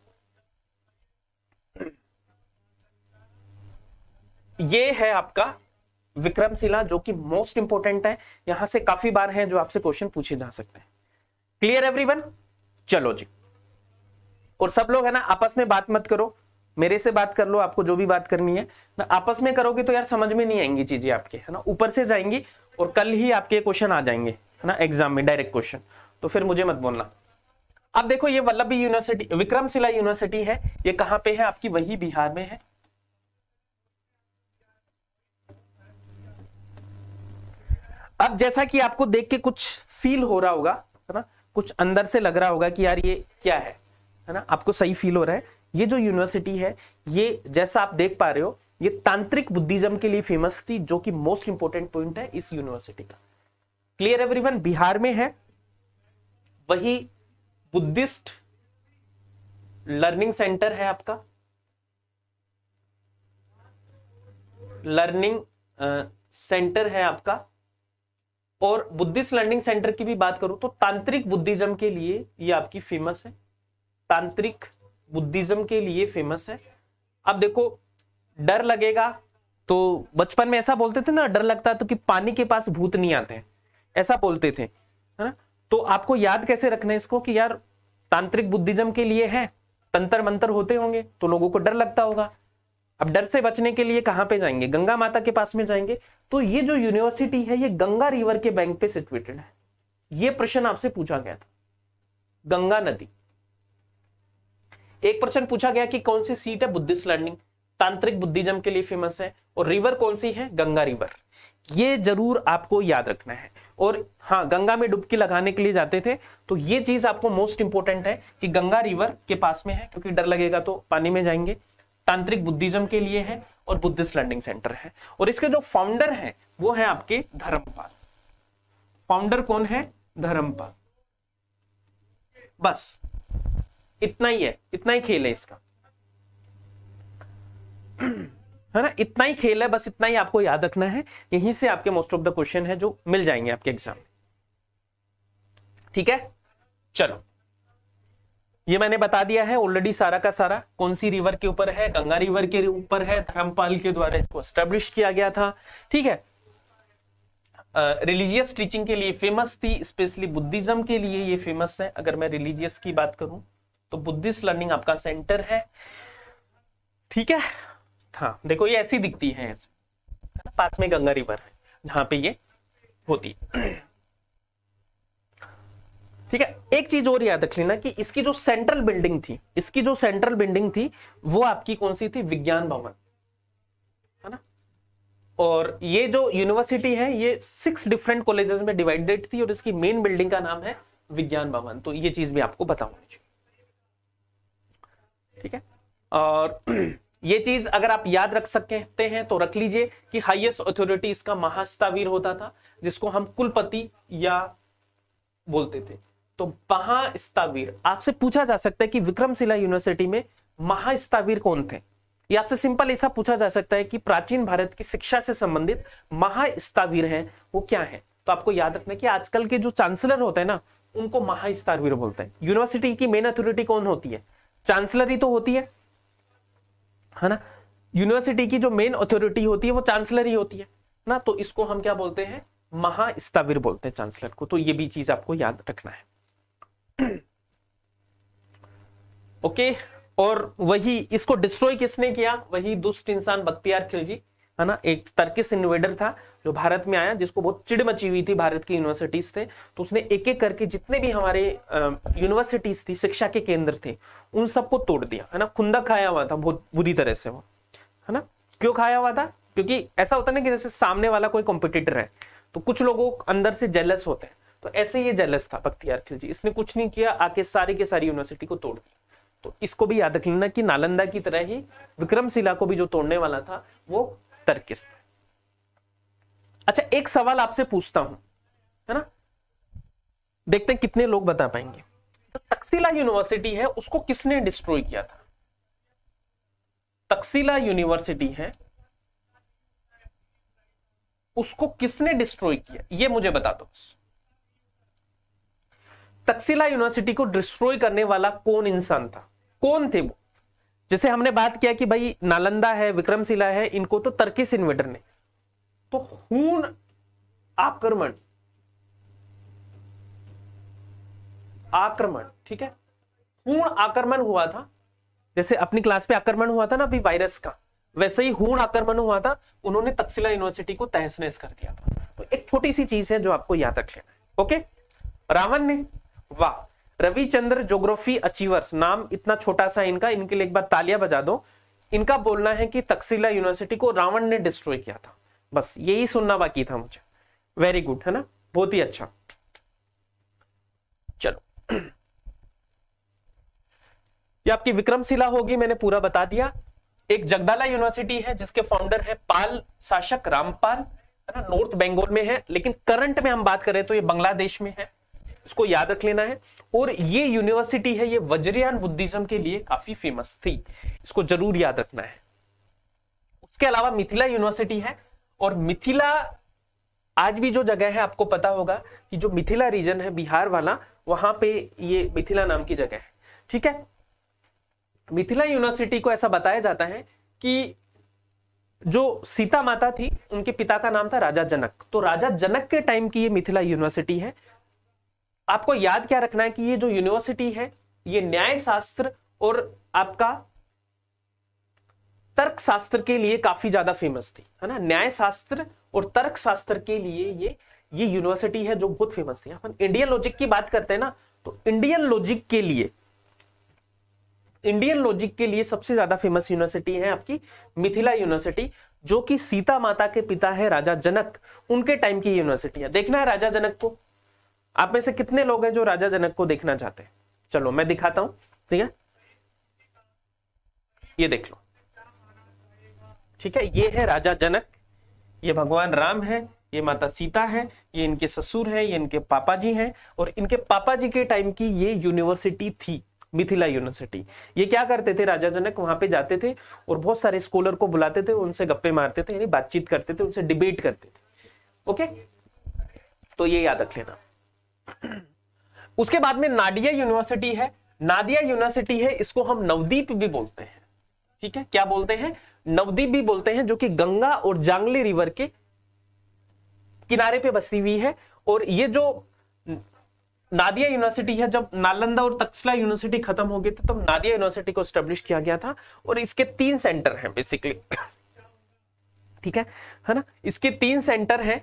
ये है आपका विक्रमशिला जो कि मोस्ट इंपोर्टेंट है यहां से काफी बार है जो आपसे क्वेश्चन पूछे जा सकते हैं क्लियर एवरीवन चलो जी और सब लोग है ना आपस में बात मत करो मेरे से बात कर लो आपको जो भी बात करनी है ना आपस में करोगे तो यार समझ में नहीं आएंगी चीजें आपके है ना ऊपर से जाएंगी और कल ही आपके क्वेश्चन आ जाएंगे है ना एग्जाम में डायरेक्ट क्वेश्चन तो फिर मुझे मत बोलना अब देखो ये वल्लभी यूनिवर्सिटी विक्रमशिला यूनिवर्सिटी है ये कहां पे है आपकी वही बिहार में है अब जैसा कि आपको देख के कुछ फील हो रहा होगा कुछ अंदर से लग रहा होगा कि यार ये क्या है है ना आपको सही फील हो रहा है ये जो यूनिवर्सिटी है ये जैसा आप देख पा रहे हो ये तांत्रिक बुद्धिज्म के लिए फेमस थी जो कि मोस्ट इंपोर्टेंट पॉइंट है इस यूनिवर्सिटी का क्लियर एवरीवन बिहार में है वही बुद्धिस्ट लर्निंग सेंटर है आपका लर्निंग सेंटर है आपका और बुद्धिस्ट लर्निंग सेंटर की भी बात करूं तो तांत्रिक बुद्धिज्म के लिए ये आपकी फेमस है तांत्रिक बुद्धिज्म के लिए फेमस है अब देखो डर लगेगा तो बचपन में ऐसा बोलते थे ना डर लगता तो कि पानी के पास भूत नहीं आते हैं ऐसा बोलते थे है ना तो आपको याद कैसे रखना है इसको कि यार तांत्रिक बुद्धिज्म के लिए है तंत्र मंत्र होते होंगे तो लोगों को डर लगता होगा अब डर से बचने के लिए कहाँ पे जाएंगे गंगा माता के पास में जाएंगे तो ये जो यूनिवर्सिटी है ये गंगा रिवर के बैंक पे सिचुएटेड है ये प्रश्न आपसे पूछा गया था गंगा नदी एक प्रश्न पूछा गया कि कौन सी सीट है बुद्धिस्ट लर्निंग तांत्रिक बुद्धिज्म के लिए फेमस है और रिवर कौन सी है गंगा रिवर ये जरूर आपको याद रखना है और हाँ गंगा में डुबकी लगाने के लिए जाते थे तो ये चीज आपको मोस्ट इंपॉर्टेंट है कि गंगा रिवर के पास में है क्योंकि डर लगेगा तो पानी में जाएंगे तांत्रिक बुद्धिज्म के लिए है और बुद्धिस्ट लर्निंग सेंटर है और इसके जो फाउंडर हैं वो है आपके धर्मपाल फाउंडर कौन है धर्मपाल बस इतना ही है इतना ही खेल है इसका है ना इतना ही खेल है बस इतना ही आपको याद रखना है यहीं से आपके मोस्ट ऑफ द क्वेश्चन है जो मिल जाएंगे आपके एग्जाम में ठीक है चलो ये मैंने बता दिया है ऑलरेडी सारा का सारा कौन सी रिवर के ऊपर है गंगा रिवर के ऊपर है धर्मपाल के द्वारा इसको स्टेब्लिश किया गया था ठीक है रिलीजियस uh, टीचिंग के लिए फेमस थी स्पेशली बुद्धिज्म के लिए ये फेमस है अगर मैं रिलीजियस की बात करूं तो बुद्धिस्ट लर्निंग आपका सेंटर है ठीक है हाँ देखो ये ऐसी दिखती है पास में गंगा रिवर है जहां पे ये होती है ठीक है एक चीज और याद रख लेना कि इसकी जो सेंट्रल बिल्डिंग थी इसकी जो सेंट्रल बिल्डिंग थी वो आपकी कौन सी थी विज्ञान भवन है ना और ये जो यूनिवर्सिटी है ये सिक्स डिफरेंट कॉलेजेस में डिवाइडेड थी और इसकी मेन बिल्डिंग का नाम है विज्ञान भवन तो ये चीज भी आपको बताऊंगी ठीक है और [clears throat] ये चीज अगर आप याद रख सकते हैं तो रख लीजिए कि हाईएस्ट अथॉरिटी इसका महास्तावीर होता था जिसको हम कुलपति या बोलते थे तो महास्तावीर आपसे पूछा जा सकता है कि विक्रमशिला यूनिवर्सिटी में महास्तावीर कौन थे या आपसे सिंपल ऐसा पूछा जा सकता है कि प्राचीन भारत की शिक्षा से संबंधित महास्तावीर हैं वो क्या है तो आपको याद रखना कि आजकल के जो चांसलर होते हैं ना उनको महास्तावीर बोलते हैं यूनिवर्सिटी की मेन अथॉरिटी कौन होती है चांसलर ही तो होती है है ना यूनिवर्सिटी की जो मेन अथॉरिटी होती है वो चांसलर ही होती है ना तो इसको हम क्या बोलते हैं महास्तावीर बोलते हैं चांसलर को तो ये भी चीज आपको याद रखना है ओके [clears throat] और वही इसको डिस्ट्रॉय किसने किया वही दुष्ट इंसान बख्तियार खिलजी है ना एक तर्किस इन्वेडर था जो भारत में आया जिसको बहुत चिड़ मची हुई थी भारत की यूनिवर्सिटीज थे तो उसने एक एक करके जितने भी हमारे यूनिवर्सिटीज थी शिक्षा के केंद्र थे उन सबको तोड़ दिया है ना खुंदा खाया हुआ था बहुत बुरी तरह से वो है ना क्यों खाया हुआ था क्योंकि ऐसा होता ना कि जैसे सामने वाला कोई कॉम्पिटिटर है तो कुछ लोगों अंदर से जेलस होते हैं तो ऐसे ये जेलस था बख्तियार खिलजी इसने कुछ नहीं किया आके सारी के सारी यूनिवर्सिटी को तोड़ दिया तो इसको भी याद रख लेना कि नालंदा की तरह ही विक्रमशिला को भी जो तोड़ने वाला था वो तर्किस था अच्छा एक सवाल आपसे पूछता हूं है ना देखते हैं कितने लोग बता पाएंगे तो तक्सिला यूनिवर्सिटी है उसको किसने डिस्ट्रॉय किया था तक्सिला यूनिवर्सिटी है उसको किसने डिस्ट्रॉय किया ये मुझे बता दो तो तकसीला यूनिवर्सिटी को डिस्ट्रॉय करने वाला कौन इंसान था कौन थे वो जैसे हमने बात किया कि भाई नालंदा है विक्रमशिला है इनको तो तर्किस इन्वेटर ने तो खून आक्रमण आक्रमण ठीक है खून आक्रमण हुआ था जैसे अपनी क्लास पे आक्रमण हुआ था ना अभी वायरस का वैसे ही हूण आक्रमण हुआ था उन्होंने तकसीला यूनिवर्सिटी को तहस नहस कर दिया था तो एक छोटी सी चीज है जो आपको याद रख लेना है ओके रावण ने वाह रविचंद्र जोग्रफी अचीवर्स नाम इतना छोटा सा इनका इनके लिए एक बार तालियां बजा दो इनका बोलना है कि तकसीला यूनिवर्सिटी को रावण ने डिस्ट्रॉय किया था बस यही सुनना बाकी था मुझे वेरी गुड है ना बहुत ही अच्छा चलो [clears throat] ये आपकी विक्रमशिला होगी मैंने पूरा बता दिया एक जगदाला यूनिवर्सिटी है जिसके फाउंडर है पाल शासक रामपाल है ना नॉर्थ बेंगोल में है लेकिन करंट में हम बात करें तो ये बांग्लादेश में है इसको याद रख लेना है और ये यूनिवर्सिटी है ये वज्रयान बुद्धिज्म के लिए काफी फेमस थी इसको जरूर याद रखना है उसके अलावा मिथिला यूनिवर्सिटी है और मिथिला आज भी जो जगह है आपको पता होगा कि जो मिथिला रीजन है बिहार वाला वहां पे ये मिथिला नाम की जगह है ठीक है मिथिला यूनिवर्सिटी को ऐसा बताया जाता है कि जो सीता माता थी उनके पिता का नाम था राजा जनक तो राजा जनक के टाइम की ये मिथिला यूनिवर्सिटी है आपको याद क्या रखना है कि ये जो यूनिवर्सिटी है ये न्याय शास्त्र और आपका तर्कशास्त्र के लिए काफी ज्यादा फेमस थी है ना न्याय शास्त्र और तर्कशास्त्र के लिए ये ये यूनिवर्सिटी है जो बहुत फेमस थी अपन इंडियन लॉजिक की बात करते हैं ना तो इंडियन लॉजिक के लिए इंडियन लॉजिक के लिए सबसे ज्यादा फेमस यूनिवर्सिटी है आपकी मिथिला यूनिवर्सिटी जो कि सीता माता के पिता है राजा जनक उनके टाइम की यूनिवर्सिटी है देखना है राजा जनक को आप में से कितने लोग हैं जो राजा जनक को देखना चाहते हैं चलो मैं दिखाता हूं ठीक है ये देख लो ठीक है ये है राजा जनक ये भगवान राम है ये माता सीता है ये इनके ससुर है ये इनके पापा जी हैं और इनके पापा जी के टाइम की ये यूनिवर्सिटी थी मिथिला यूनिवर्सिटी ये क्या करते थे राजा जनक वहां पे जाते थे और बहुत सारे स्कॉलर को बुलाते थे उनसे गप्पे मारते थे यानी बातचीत करते थे उनसे डिबेट करते थे ओके तो ये याद रख लेना [clears throat] उसके बाद में नाडिया यूनिवर्सिटी है नादिया यूनिवर्सिटी है इसको हम नवदीप भी बोलते हैं ठीक है क्या बोलते हैं नवदीप भी बोलते हैं जो कि गंगा और जांगली रिवर के किनारे पे बसी हुई है और ये जो नादिया यूनिवर्सिटी है जब नालंदा और तक्सला यूनिवर्सिटी खत्म हो गई थी तब नादिया यूनिवर्सिटी को स्टेब्लिश किया गया था और इसके तीन सेंटर हैं बेसिकली [clears throat] ठीक है है ना इसके तीन सेंटर हैं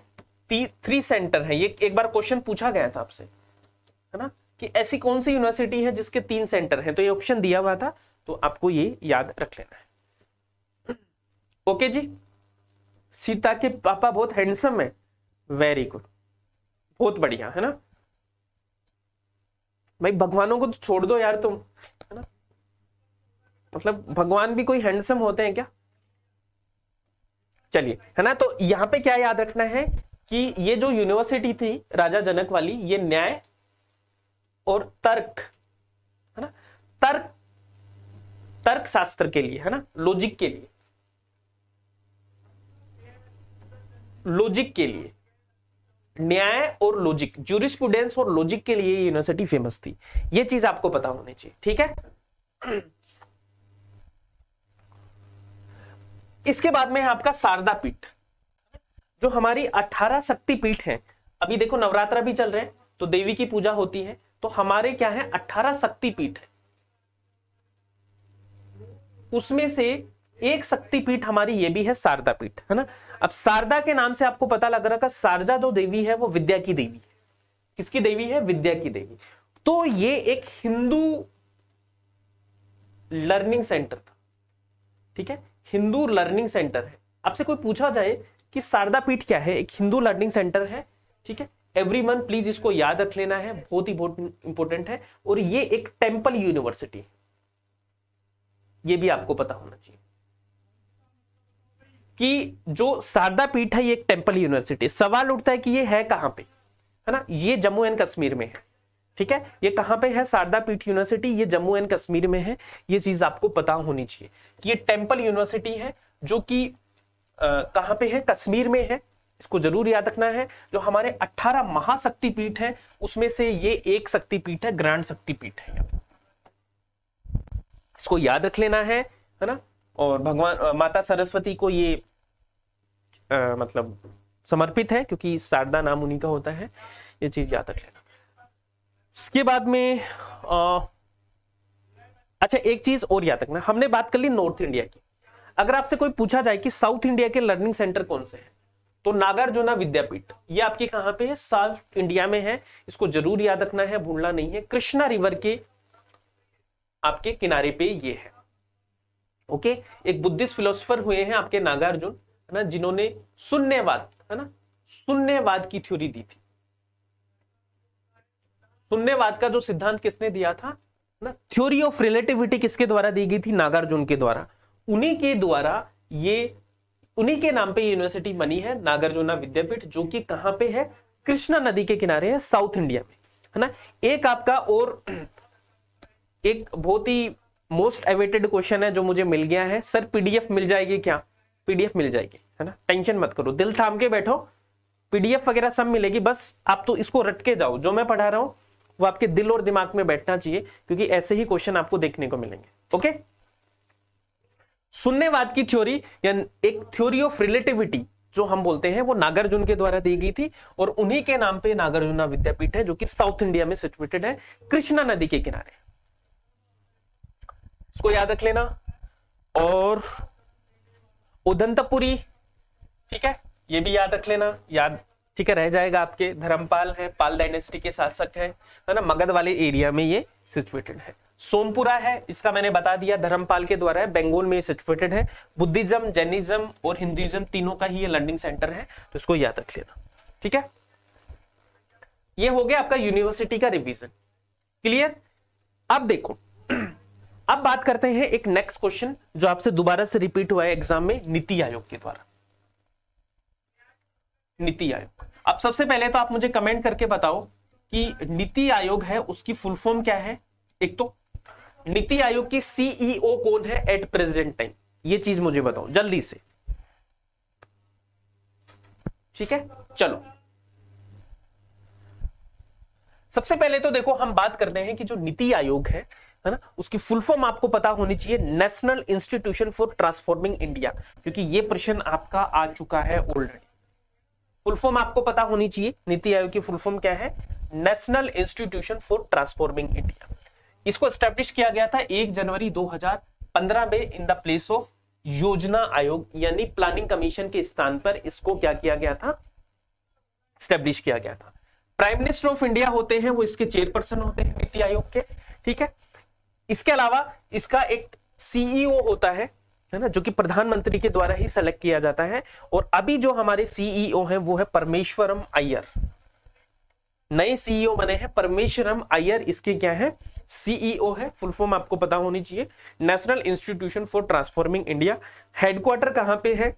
थ्री सेंटर है ये एक बार क्वेश्चन पूछा गया था आपसे है ना कि ऐसी कौन सी यूनिवर्सिटी है जिसके तीन सेंटर हैं तो ये ऑप्शन दिया हुआ था तो आपको ये याद रख लेना है ओके जी सीता के पापा बहुत हैंडसम है वेरी गुड बहुत बढ़िया है ना भाई भगवानों को तो छोड़ दो यार तुम है ना मतलब भगवान भी कोई हैंडसम होते हैं क्या चलिए है ना तो यहां पे क्या याद रखना है कि ये जो यूनिवर्सिटी थी राजा जनक वाली ये न्याय और तर्क है ना तर्क तर्क शास्त्र के लिए है ना लॉजिक के लिए लॉजिक के लिए न्याय और लॉजिक जूरिस्पुडेंस और लॉजिक के लिए यूनिवर्सिटी फेमस थी ये चीज आपको पता होनी चाहिए ठीक है इसके बाद में है आपका शारदा पीठ जो हमारी शक्ति शक्तिपीठ है अभी देखो नवरात्रा भी चल रहे हैं तो देवी की पूजा होती है तो हमारे क्या है शक्ति पीठ है उसमें से एक शक्ति पीठ हमारी ये भी है शारदा पीठ है ना अब शारदा के नाम से आपको पता लग रहा था शारदा जो देवी है वो विद्या की देवी है किसकी देवी है विद्या की देवी तो ये एक हिंदू लर्निंग सेंटर था ठीक है हिंदू लर्निंग सेंटर है आपसे कोई पूछा जाए कि शारदा पीठ क्या है एक हिंदू लर्निंग सेंटर है ठीक है एवरी मंथ प्लीज इसको याद रख लेना है बहुत ही बहुत इंपॉर्टेंट है और ये एक टेम्पल यूनिवर्सिटी ये भी आपको पता होना चाहिए कि जो शारदा पीठ है ये एक टेम्पल यूनिवर्सिटी सवाल उठता है कि ये है कहां पे है ना ये जम्मू एंड कश्मीर में है ठीक है ये कहां पे है शारदा पीठ यूनिवर्सिटी ये जम्मू एंड कश्मीर में है ये चीज आपको पता होनी चाहिए कि ये टेम्पल यूनिवर्सिटी है जो कि कहाँ पे है कश्मीर में है इसको जरूर याद रखना है जो हमारे 18 पीठ है उसमें से ये एक शक्ति पीठ है ग्रैंड पीठ है इसको याद रख लेना है है ना और भगवान माता सरस्वती को ये आ, मतलब समर्पित है क्योंकि शारदा नाम उन्हीं का होता है ये चीज याद रख लेना उसके बाद में आ, अच्छा एक चीज और याद रखना हमने बात कर ली नॉर्थ इंडिया की अगर आपसे कोई पूछा जाए कि साउथ इंडिया के लर्निंग सेंटर कौन से हैं तो नागार्जुना विद्यापीठ ये आपके कहां पे है साउथ इंडिया में है इसको जरूर याद रखना है भूलना नहीं है कृष्णा रिवर के आपके किनारे पे ये है ओके एक बुद्धिस्ट फिलोसफर हुए हैं आपके नागार्जुन है ना जिन्होंने शून्यवाद है ना शून्यवाद की थ्योरी दी थी शून्यवाद का जो सिद्धांत किसने दिया था ना थ्योरी ऑफ रिलेटिविटी किसके द्वारा दी गई थी नागार्जुन के द्वारा उन्हीं के द्वारा ये उन्हीं के नाम पे यूनिवर्सिटी बनी है नागार्जुना विद्यापीठ जो कि कहां पे है कृष्णा नदी के किनारे है साउथ इंडिया में है ना एक आपका और [clears throat] एक बहुत ही मोस्ट एवेटेड क्वेश्चन है जो मुझे मिल गया है सर पीडीएफ मिल जाएगी क्या पीडीएफ मिल जाएगी है ना टेंशन मत करो दिल थाम के बैठो पीडीएफ वगैरह सब मिलेगी बस आप तो इसको रटके जाओ जो मैं पढ़ा रहा हूं वो आपके दिल और दिमाग में बैठना चाहिए क्योंकि ऐसे ही क्वेश्चन आपको देखने को मिलेंगे ओके शून्यवाद की थ्योरी या एक थ्योरी ऑफ रिलेटिविटी जो हम बोलते हैं वो नागार्जुन के द्वारा दी गई थी और उन्हीं के नाम पे नागार्जुना विद्यापीठ है जो कि साउथ इंडिया में सिचुएटेड है कृष्णा नदी के किनारे इसको याद रख लेना और उदंतपुरी ठीक है ये भी याद रख लेना याद ठीक है रह जाएगा आपके धर्मपाल है पाल डायनेस्टी के शासक है ना मगध वाले एरिया में ये सिचुएटेड है सोमपुरा है इसका मैंने बता दिया धर्मपाल के द्वारा है बेंगोल में सिचुएटेड है बुद्धिज्म जैनिज्म और हिंदुइज्म तीनों का ही ये लर्निंग सेंटर है तो इसको याद रख लेना ठीक है ये हो गया आपका यूनिवर्सिटी का रिवीजन क्लियर अब देखो [clears throat] अब बात करते हैं एक नेक्स्ट क्वेश्चन जो आपसे दोबारा से रिपीट हुआ है एग्जाम में नीति आयोग के द्वारा नीति आयोग अब सबसे पहले तो आप मुझे कमेंट करके बताओ कि नीति आयोग है उसकी फुल फॉर्म क्या है एक तो नीति आयोग की सीईओ e कौन है एट प्रेजेंट टाइम ये चीज मुझे बताओ जल्दी से ठीक है चलो सबसे पहले तो देखो हम बात करते हैं कि जो नीति आयोग है है ना उसकी फुल फॉर्म आपको पता होनी चाहिए national institution for transforming India क्योंकि ये प्रश्न आपका आ चुका है ऑलरेडी फुल फॉर्म आपको पता होनी चाहिए नीति आयोग की फुल फॉर्म क्या है national institution for transforming India इसको स्टैब्लिश किया गया था एक जनवरी 2015 में इन द प्लेस ऑफ योजना आयोग यानी प्लानिंग कमीशन के स्थान पर इसको क्या किया गया था स्टैब्लिश किया गया था प्राइम मिनिस्टर ऑफ इंडिया होते हैं वो इसके चेयरपर्सन होते हैं नीति आयोग के ठीक है इसके अलावा इसका एक सीईओ e होता है है ना जो कि प्रधानमंत्री के द्वारा ही सेलेक्ट किया जाता है और अभी जो हमारे सीईओ e हैं वो है परमेश्वरम अय्यर नए सीईओ e बने हैं परमेश्वरम अयर इसके क्या है सीईओ है फुल फॉर्म आपको पता होनी चाहिए national institution for transforming India headquarter कहां पे है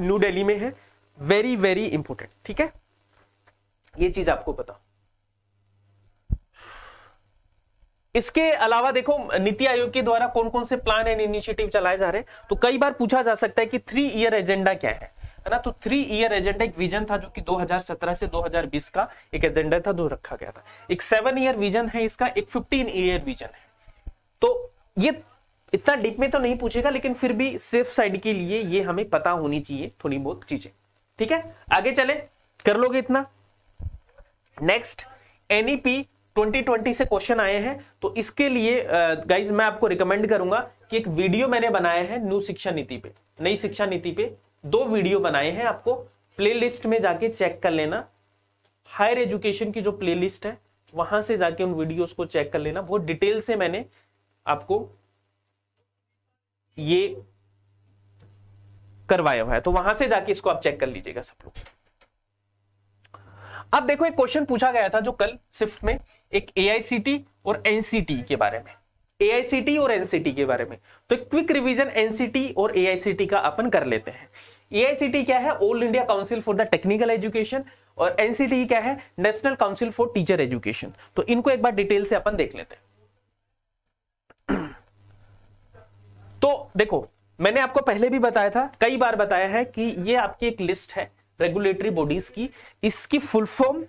न्यू दिल्ली में है वेरी वेरी इंपॉर्टेंट ठीक है ये चीज आपको पता इसके अलावा देखो नीति आयोग के द्वारा कौन कौन से प्लान एंड इनिशिएटिव चलाए जा रहे हैं तो कई बार पूछा जा सकता है कि थ्री ईयर एजेंडा क्या है है ना तो थ्री ईयर एजेंडा एक विजन था जो कि 2017 से 2020 का एक एजेंडा था जो रखा गया था एक सेवन ईयर विजन है इसका एक फिफ्टीन ईयर विजन है तो ये इतना डीप में तो नहीं पूछेगा लेकिन फिर भी सेफ साइड के लिए ये हमें पता होनी चाहिए थोड़ी बहुत चीजें ठीक है आगे चले कर लोगे इतना नेक्स्ट एनईपी 2020 से क्वेश्चन आए हैं तो इसके लिए गाइज मैं आपको रिकमेंड करूंगा कि एक वीडियो मैंने बनाया है न्यू शिक्षा नीति पे नई शिक्षा नीति पे दो वीडियो बनाए हैं आपको प्लेलिस्ट में जाके चेक कर लेना हायर एजुकेशन की जो प्लेलिस्ट है वहां से जाके उन वीडियोस को चेक कर लेना बहुत डिटेल से मैंने आपको ये करवाया हुआ है तो वहां से जाके इसको आप चेक कर लीजिएगा सब लोग अब देखो एक क्वेश्चन पूछा गया था जो कल शिफ्ट में एक एआईसीटी और एनसीटी के बारे में एआईसीटी और एनसीटी के बारे में तो क्विक रिवीजन एनसीटी और एआईसीटी का अपन कर लेते हैं एआईसीटी क्या है all India council for the technical education और एनसीटी क्या है national council for teacher education तो इनको एक बार डिटेल से अपन देख लेते हैं तो देखो मैंने आपको पहले भी बताया था कई बार बताया है कि ये आपकी एक लिस्ट है रेगुलेटरी बॉडीज की इसकी फुल फॉर्म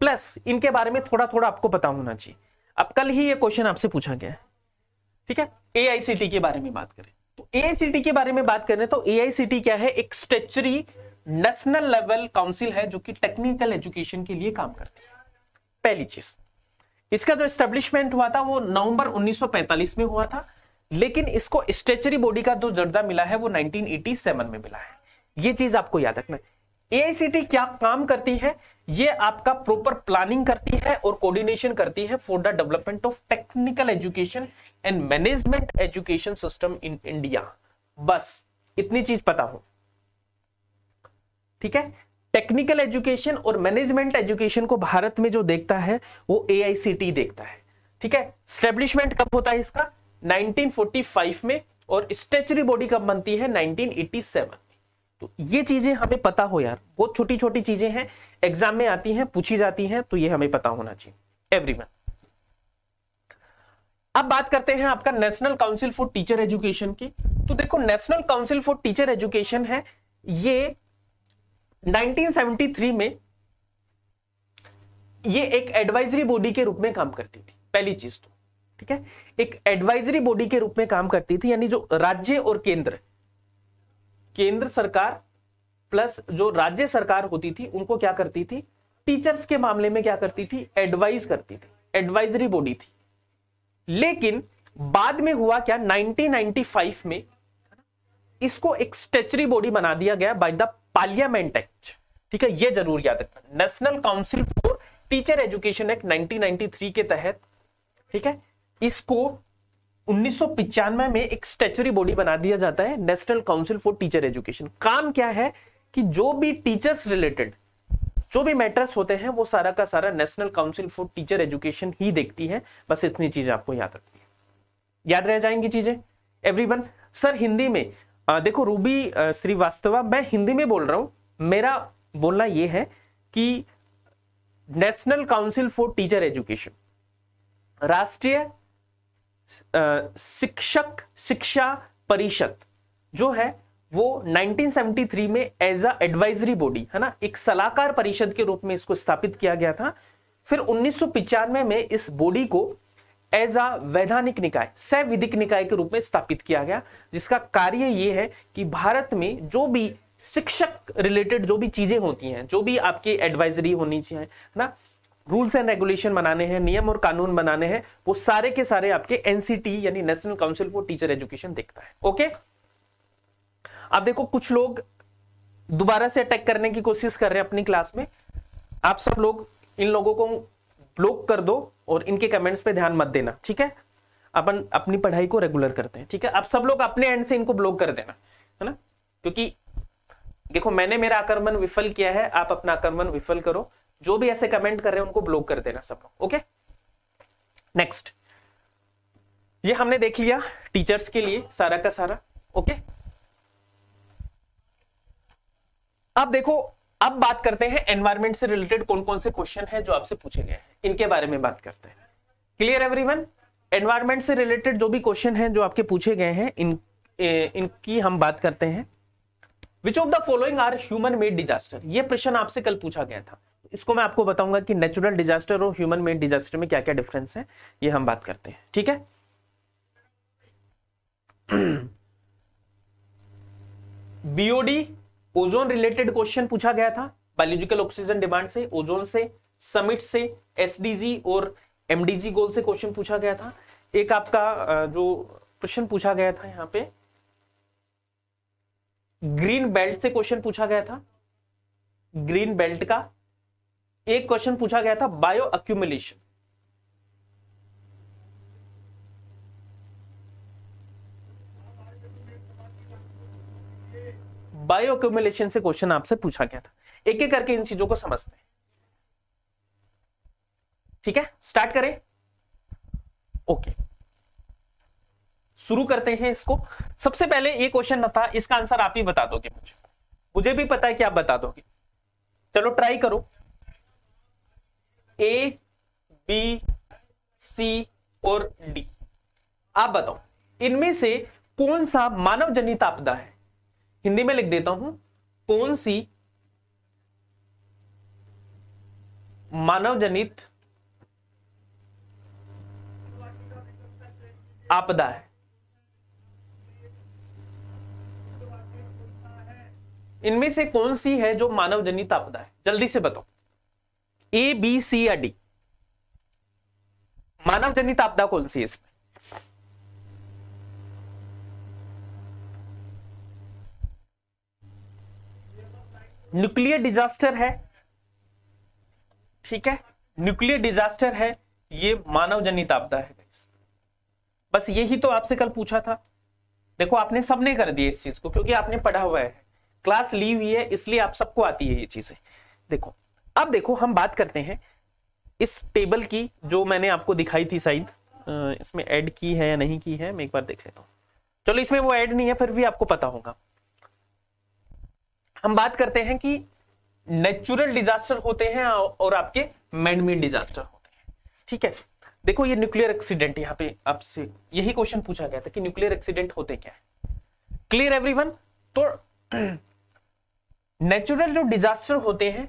प्लस इनके बारे में थोड़ा थोड़ा आपको पता होना चाहिए अब कल ही ये क्वेश्चन आपसे पूछा गया है ठीक है एआईसीटी के बारे में बात करें तो एआईसीटी के बारे में बात करें तो एआईसीटी क्या है एक स्टेचरी नेशनल लेवल काउंसिल है जो कि टेक्निकल एजुकेशन के लिए काम करती है पहली चीज इसका जो एस्टेब्लिशमेंट हुआ था वो नवंबर 1945 में हुआ था लेकिन इसको स्टेचरी बॉडी का जो जर्दा मिला है वो 1987 में मिला है ये चीज आपको याद रखना एआईसीटी क्या काम करती है ये आपका प्रॉपर प्लानिंग करती है और कोऑर्डिनेशन करती है for the development of technical education and management education system in India बस इतनी चीज पता हो ठीक है टेक्निकल एजुकेशन और मैनेजमेंट एजुकेशन को भारत में जो देखता है वो ए देखता है ठीक है स्टेब्लिशमेंट कब होता है इसका 1945 में और स्टेचरी बॉडी कब बनती है 1987 तो ये चीजें हमें पता हो यार बहुत छोटी छोटी चीजें हैं एग्जाम में आती हैं पूछी जाती हैं तो ये हमें पता होना चाहिए एवरी अब बात करते हैं आपका national council for teacher education की तो देखो national council for teacher education है ये 1973 में ये एक एडवाइजरी बॉडी के रूप में काम करती थी पहली चीज तो ठीक है एक एडवाइजरी बॉडी के रूप में काम करती थी यानी जो राज्य और केंद्र केंद्र सरकार प्लस जो राज्य सरकार होती थी उनको क्या करती थी टीचर्स के मामले में क्या करती थी एडवाइज करती थी एडवाइजरी बॉडी थी लेकिन बाद में हुआ क्या 1995 में इसको एक स्टेचरी बॉडी बना दिया गया बाय द पार्लियामेंट एक्ट ठीक है ये जरूर याद रखना national council for teacher education act 1993 के तहत ठीक है इसको 1995 में एक स्टेचुरी बॉडी बना दिया जाता है national council for teacher education काम क्या है कि जो भी टीचर्स रिलेटेड जो भी मैटर्स होते हैं वो सारा का सारा national council for teacher education ही देखती है बस इतनी चीज आपको याद रखनी है याद रह जाएंगी चीजें एवरीवन सर हिंदी में आ, देखो रूबी श्रीवास्तवा मैं हिंदी में बोल रहा हूं मेरा बोलना यह है कि national council for teacher education राष्ट्रीय शिक्षक शिक्षा परिषद जो है वो 1973 में एज अ एडवाइजरी बॉडी है ना एक सलाहकार परिषद के रूप में इसको स्थापित किया गया था फिर उन्नीस में इस बॉडी को एज अ वैधानिक निकाय सविधिक निकाय के रूप में स्थापित किया गया जिसका कार्य ये है कि भारत में जो भी शिक्षक रिलेटेड जो भी चीजें होती हैं जो भी आपकी एडवाइजरी होनी चाहिए है ना रूल्स एंड रेगुलेशन बनाने हैं नियम और कानून बनाने हैं वो सारे के सारे आपके एनसीटी यानी national council for teacher education देखता है ओके अब देखो कुछ लोग दोबारा से अटैक करने की कोशिश कर रहे हैं अपनी क्लास में आप सब लोग इन लोगों को ब्लॉक कर दो और इनके कमेंट्स पे ध्यान मत देना ठीक है अपन अपनी पढ़ाई को रेगुलर करते हैं ठीक है आप सब लोग अपने एंड से इनको ब्लॉक कर देना है ना क्योंकि देखो मैंने मेरा आक्रमण विफल किया है आप अपना आक्रमण विफल करो जो भी ऐसे कमेंट कर रहे हैं उनको ब्लॉक कर देना सब लोग ओके नेक्स्ट ये हमने देख लिया टीचर्स के लिए सारा का सारा ओके अब देखो अब बात करते हैं एनवायरमेंट से रिलेटेड कौन कौन से क्वेश्चन है जो आपसे पूछे गए हैं इनके बारे में बात करते हैं क्लियर एवरीवन एनवायरमेंट से रिलेटेड जो भी क्वेश्चन हैं जो आपके पूछे गए हैं इन ए, इनकी हम बात करते हैं which of the following are human made disaster ये प्रश्न आपसे कल पूछा गया था इसको मैं आपको बताऊंगा कि नेचुरल डिजास्टर और ह्यूमन मेड डिजास्टर में क्या क्या डिफरेंस है ये हम बात करते हैं ठीक है बीओडी ओजोन रिलेटेड क्वेश्चन पूछा गया था बायोलॉजिकल ऑक्सीजन डिमांड से ओजोन से समिट से एसडीजी और एमडीजी गोल से क्वेश्चन पूछा गया था एक आपका जो क्वेश्चन पूछा गया था यहाँ पे ग्रीन बेल्ट से क्वेश्चन पूछा गया था ग्रीन बेल्ट का एक क्वेश्चन पूछा गया था बायो अक्यूमुलेशन बायो अक्यूमुलेशन से क्वेश्चन आपसे पूछा गया था एक एक करके इन चीजों को समझते हैं ठीक है स्टार्ट करें ओके शुरू करते हैं इसको सबसे पहले ये क्वेश्चन न था इसका आंसर आप ही बता दोगे मुझे मुझे भी पता है कि आप बता दोगे चलो ट्राई करो ए बी सी और डी आप बताओ इनमें से कौन सा मानव जनित आपदा है हिंदी में लिख देता हूं कौन सी मानव जनित आपदा है इनमें से कौन सी है जो मानव जनित आपदा है जल्दी से बताओ ए बी सी या डी मानव जनित आपदा कौन सी है इसमें न्यूक्लियर डिजास्टर है ठीक है न्यूक्लियर डिजास्टर है ये मानव जनित आपदा है बस यही तो आपसे कल पूछा था देखो आपने सबने कर दिया इस चीज को क्योंकि आपने पढ़ा हुआ है क्लास ली हुई है इसलिए आप सबको आती है ये चीजें देखो अब देखो हम बात करते हैं इस टेबल की जो मैंने आपको दिखाई थी शायद इसमें ऐड की है या नहीं की है मैं एक बार देख लेता हूं चलो इसमें वो ऐड नहीं है फिर भी आपको पता होगा हम बात करते हैं कि नेचुरल डिजास्टर होते हैं और आपके मैनमेड डिजास्टर होते हैं ठीक है देखो ये न्यूक्लियर एक्सीडेंट यहाँ पे आपसे यही क्वेश्चन पूछा गया था कि न्यूक्लियर एक्सीडेंट होते क्या है क्लियर एवरीवन तो नेचुरल [clears throat] जो डिजास्टर होते हैं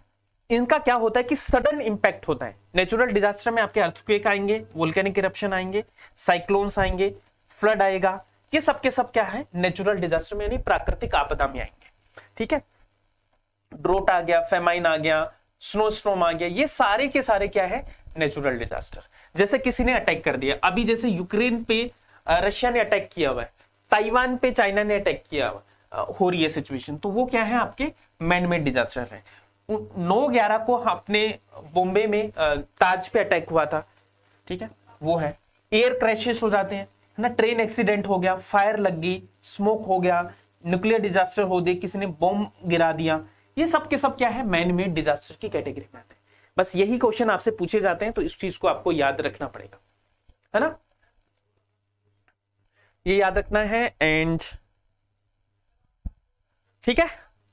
इनका क्या होता है कि सडन इंपैक्ट होता है नेचुरल डिजास्टर में आपके अर्थक्वेक आएंगे वोल्केनिक इरप्शन आएंगे साइक्लोन्स आएंगे फ्लड आएगा ये सब के सब क्या है नेचुरल डिजास्टर में यानी प्राकृतिक आपदा में आएंगे ठीक है ड्रोट आ गया फेमाइन आ गया स्नोस्ट्रोम आ गया ये सारे के सारे क्या है नेचुरल डिजास्टर जैसे किसी ने अटैक कर दिया अभी जैसे यूक्रेन पे रशिया ने अटैक किया हुआ है ताइवान पे चाइना ने अटैक किया हुआ हो रही है सिचुएशन तो वो क्या है आपके मैनमेड डिजास्टर है नौ ग्यारह को अपने बॉम्बे में ताज पे अटैक हुआ था ठीक है वो है एयर क्रैशेस हो जाते हैं है ना ट्रेन एक्सीडेंट हो गया फायर लग गई स्मोक हो गया न्यूक्लियर डिजास्टर हो गई किसी ने बॉम्ब गिरा दिया ये सब के सब क्या है मैन मेड डिजास्टर की कैटेगरी में आते हैं बस यही क्वेश्चन आपसे पूछे जाते हैं तो इस चीज को आपको याद रखना पड़ेगा है ना ये याद रखना है एंड ठीक है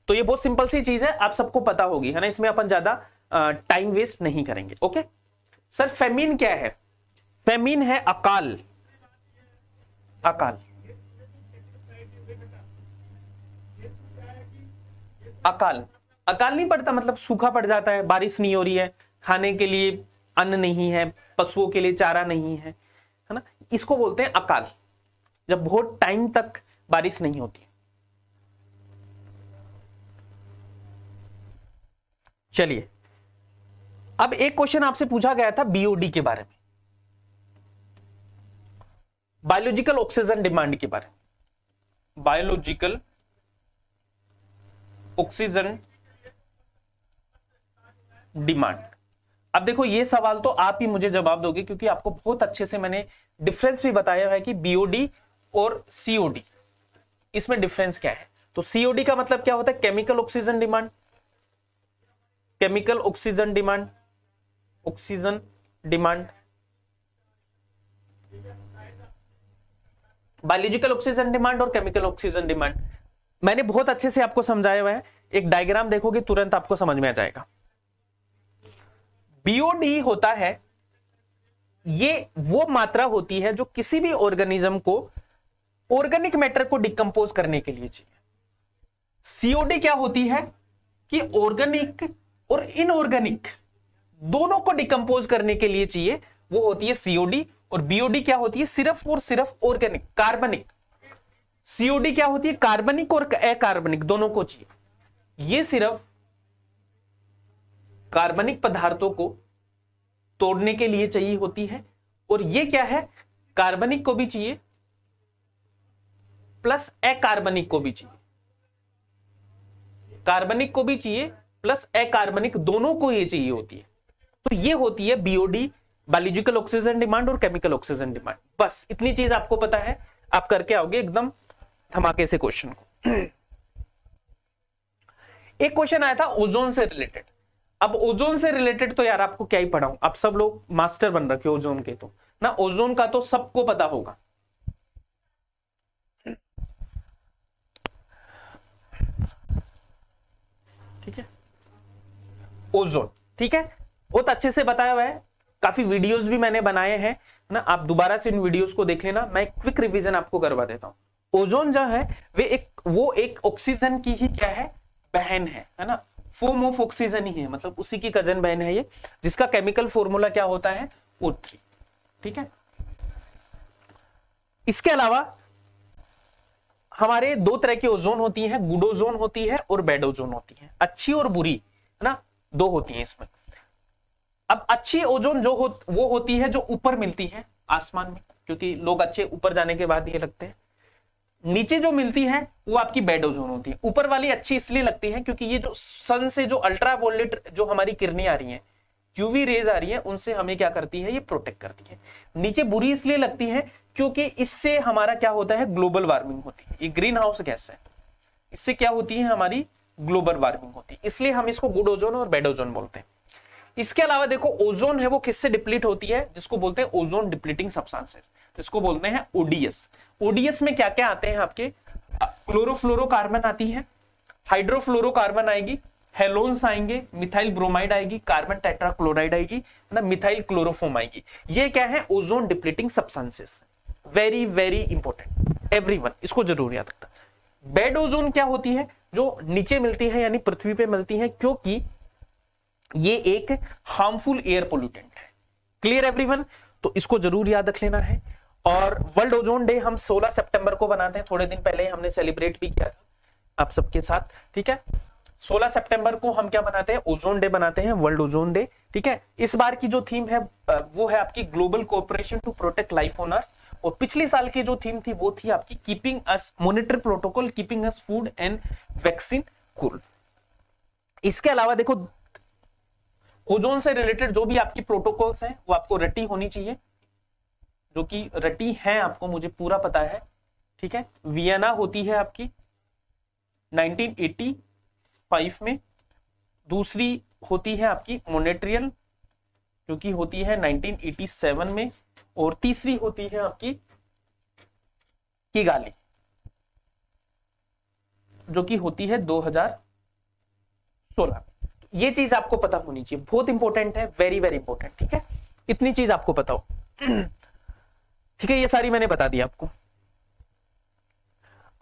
तो ये बहुत सिंपल सी चीज है आप सबको पता होगी है ना इसमें अपन ज्यादा टाइम वेस्ट नहीं करेंगे ओके सर फेमिन क्या है फेमिन है अकाल अकाल अकाल अकाल नहीं पड़ता मतलब सूखा पड़ जाता है बारिश नहीं हो रही है खाने के लिए अन्न नहीं है पशुओं के लिए चारा नहीं है है ना इसको बोलते हैं अकाल जब बहुत टाइम तक बारिश नहीं होती चलिए अब एक क्वेश्चन आपसे पूछा गया था बीओडी के बारे में बायोलॉजिकल ऑक्सीजन डिमांड के बारे में बायोलॉजिकल ऑक्सीजन डिमांड अब देखो ये सवाल तो आप ही मुझे जवाब दोगे क्योंकि आपको बहुत अच्छे से मैंने डिफरेंस भी बताया है कि बीओडी और सीओडी इसमें डिफरेंस क्या है तो सीओडी का मतलब क्या होता है chemical oxygen demand chemical oxygen demand oxygen demand biological oxygen demand और केमिकल ऑक्सीजन डिमांड मैंने बहुत अच्छे से आपको समझाया हुआ है एक डायग्राम देखोगे तुरंत आपको समझ में आ जाएगा बीओडी होता है ये वो मात्रा होती है जो किसी भी ऑर्गेनिज्म को ऑर्गेनिक मैटर को डिकम्पोज करने के लिए चाहिए सीओडी क्या होती है कि ऑर्गेनिक और इनऑर्गेनिक दोनों को डिकम्पोज करने के लिए चाहिए वो होती है सीओडी और बीओडी क्या होती है सिर्फ और सिर्फ ऑर्गेनिक कार्बनिक सीओडी क्या होती है कार्बनिक और अकार्बनिक दोनों को चाहिए ये सिर्फ कार्बनिक पदार्थों को तोड़ने के लिए चाहिए होती है और ये क्या है कार्बनिक को भी चाहिए प्लस अकार्बनिक को भी चाहिए कार्बनिक को भी चाहिए प्लस अकार्बनिक दोनों को ये चाहिए होती है तो ये होती है बीओडी बायोलॉजिकल ऑक्सीजन डिमांड और केमिकल ऑक्सीजन डिमांड बस इतनी चीज आपको पता है आप करके आओगे एकदम धमाके से क्वेश्चन को एक क्वेश्चन आया था ओजोन से रिलेटेड अब ओजोन से रिलेटेड तो यार आपको क्या ही पढ़ाऊं आप सब लोग मास्टर बन रखे ओजोन के तो ना ओजोन का तो सबको पता होगा ओजोन ठीक है बहुत अच्छे से बताया हुआ है काफी वीडियोस भी मैंने बनाए हैं ना आप दोबारा से इन वीडियोस को देख लेना मैं क्विक रिवीजन आपको करवा देता हूं ओजोन जो है वे एक वो एक ऑक्सीजन की ही क्या है बहन है है ना फोम ऑफ ऑक्सीजन ही है मतलब उसी की कजन बहन है ये जिसका केमिकल फॉर्मूला क्या होता है ओ थ्री ठीक है इसके अलावा हमारे दो तरह की ओजोन होती है गुडोजोन होती है और बेडोजोन होती है अच्छी और बुरी दो होती है इसमें अब अच्छी ओजोन जो हो वो होती है जो ऊपर मिलती है आसमान में क्योंकि लोग अच्छे ऊपर जाने के बाद ये लगते हैं नीचे जो मिलती है वो आपकी बेड ओजोन होती है ऊपर वाली अच्छी इसलिए लगती है क्योंकि ये जो सन से जो अल्ट्रावोलेट जो हमारी किरणें आ रही हैं यूवी रेज आ रही है उनसे हमें क्या करती है ये प्रोटेक्ट करती है नीचे बुरी इसलिए लगती है क्योंकि इससे हमारा क्या होता है ग्लोबल वार्मिंग होती है ये ग्रीन हाउस गैस है इससे क्या होती है हमारी ग्लोबल वार्मिंग होती है इसलिए हम इसको गुड ओजोन और बेड ओजोन बोलते हैं इसके अलावा देखो ओजोन है वो किससे डिप्लीट होती है जिसको बोलते हैं ओजोन डिप्लीटिंग सब्सटेंसेस जिसको बोलते हैं ओडीएस ओडीएस में क्या क्या आते हैं आपके क्लोरोफ्लोरोकार्बन आती है हाइड्रोफ्लोरोकार्बन आएगी हेलोन्स आएंगे मिथाइल ब्रोमाइड आएगी कार्बन टेट्राक्लोराइड आएगी ना मिथाइल क्लोरोफोम आएगी ये क्या है ozone depleting substances very very important everyone इसको जरूर याद रखना बेड ओजोन क्या होती है जो नीचे मिलती है यानी पृथ्वी पे मिलती है क्योंकि ये एक हार्मफुल एयर पोल्यूटेंट है क्लियर एवरीवन तो इसको जरूर याद रख लेना है और वर्ल्ड ओजोन डे हम 16 सितंबर को बनाते हैं थोड़े दिन पहले हमने सेलिब्रेट भी किया था आप सबके साथ ठीक है 16 सितंबर को हम क्या बनाते हैं ओजोन डे बनाते हैं वर्ल्ड ओजोन डे ठीक है इस बार की जो थीम है वो है आपकी global cooperation to protect life on earth और पिछले साल की जो थीम थी वो थी आपकी keeping us monitor protocol keeping us food and vaccine cool इसके अलावा देखो ओजोन से रिलेटेड जो भी आपकी प्रोटोकॉल्स हैं वो आपको रटी होनी चाहिए जो कि रटी है आपको मुझे पूरा पता है ठीक है वियना होती है आपकी 1985 में दूसरी होती है आपकी मोनेट्रियल जो कि होती है 1987 में और तीसरी होती है आपकी की गाली जो कि होती है 2016 तो ये चीज आपको पता होनी चाहिए बहुत इंपॉर्टेंट है वेरी वेरी इंपॉर्टेंट ठीक है इतनी चीज आपको पता हो ठीक है ये सारी मैंने बता दी आपको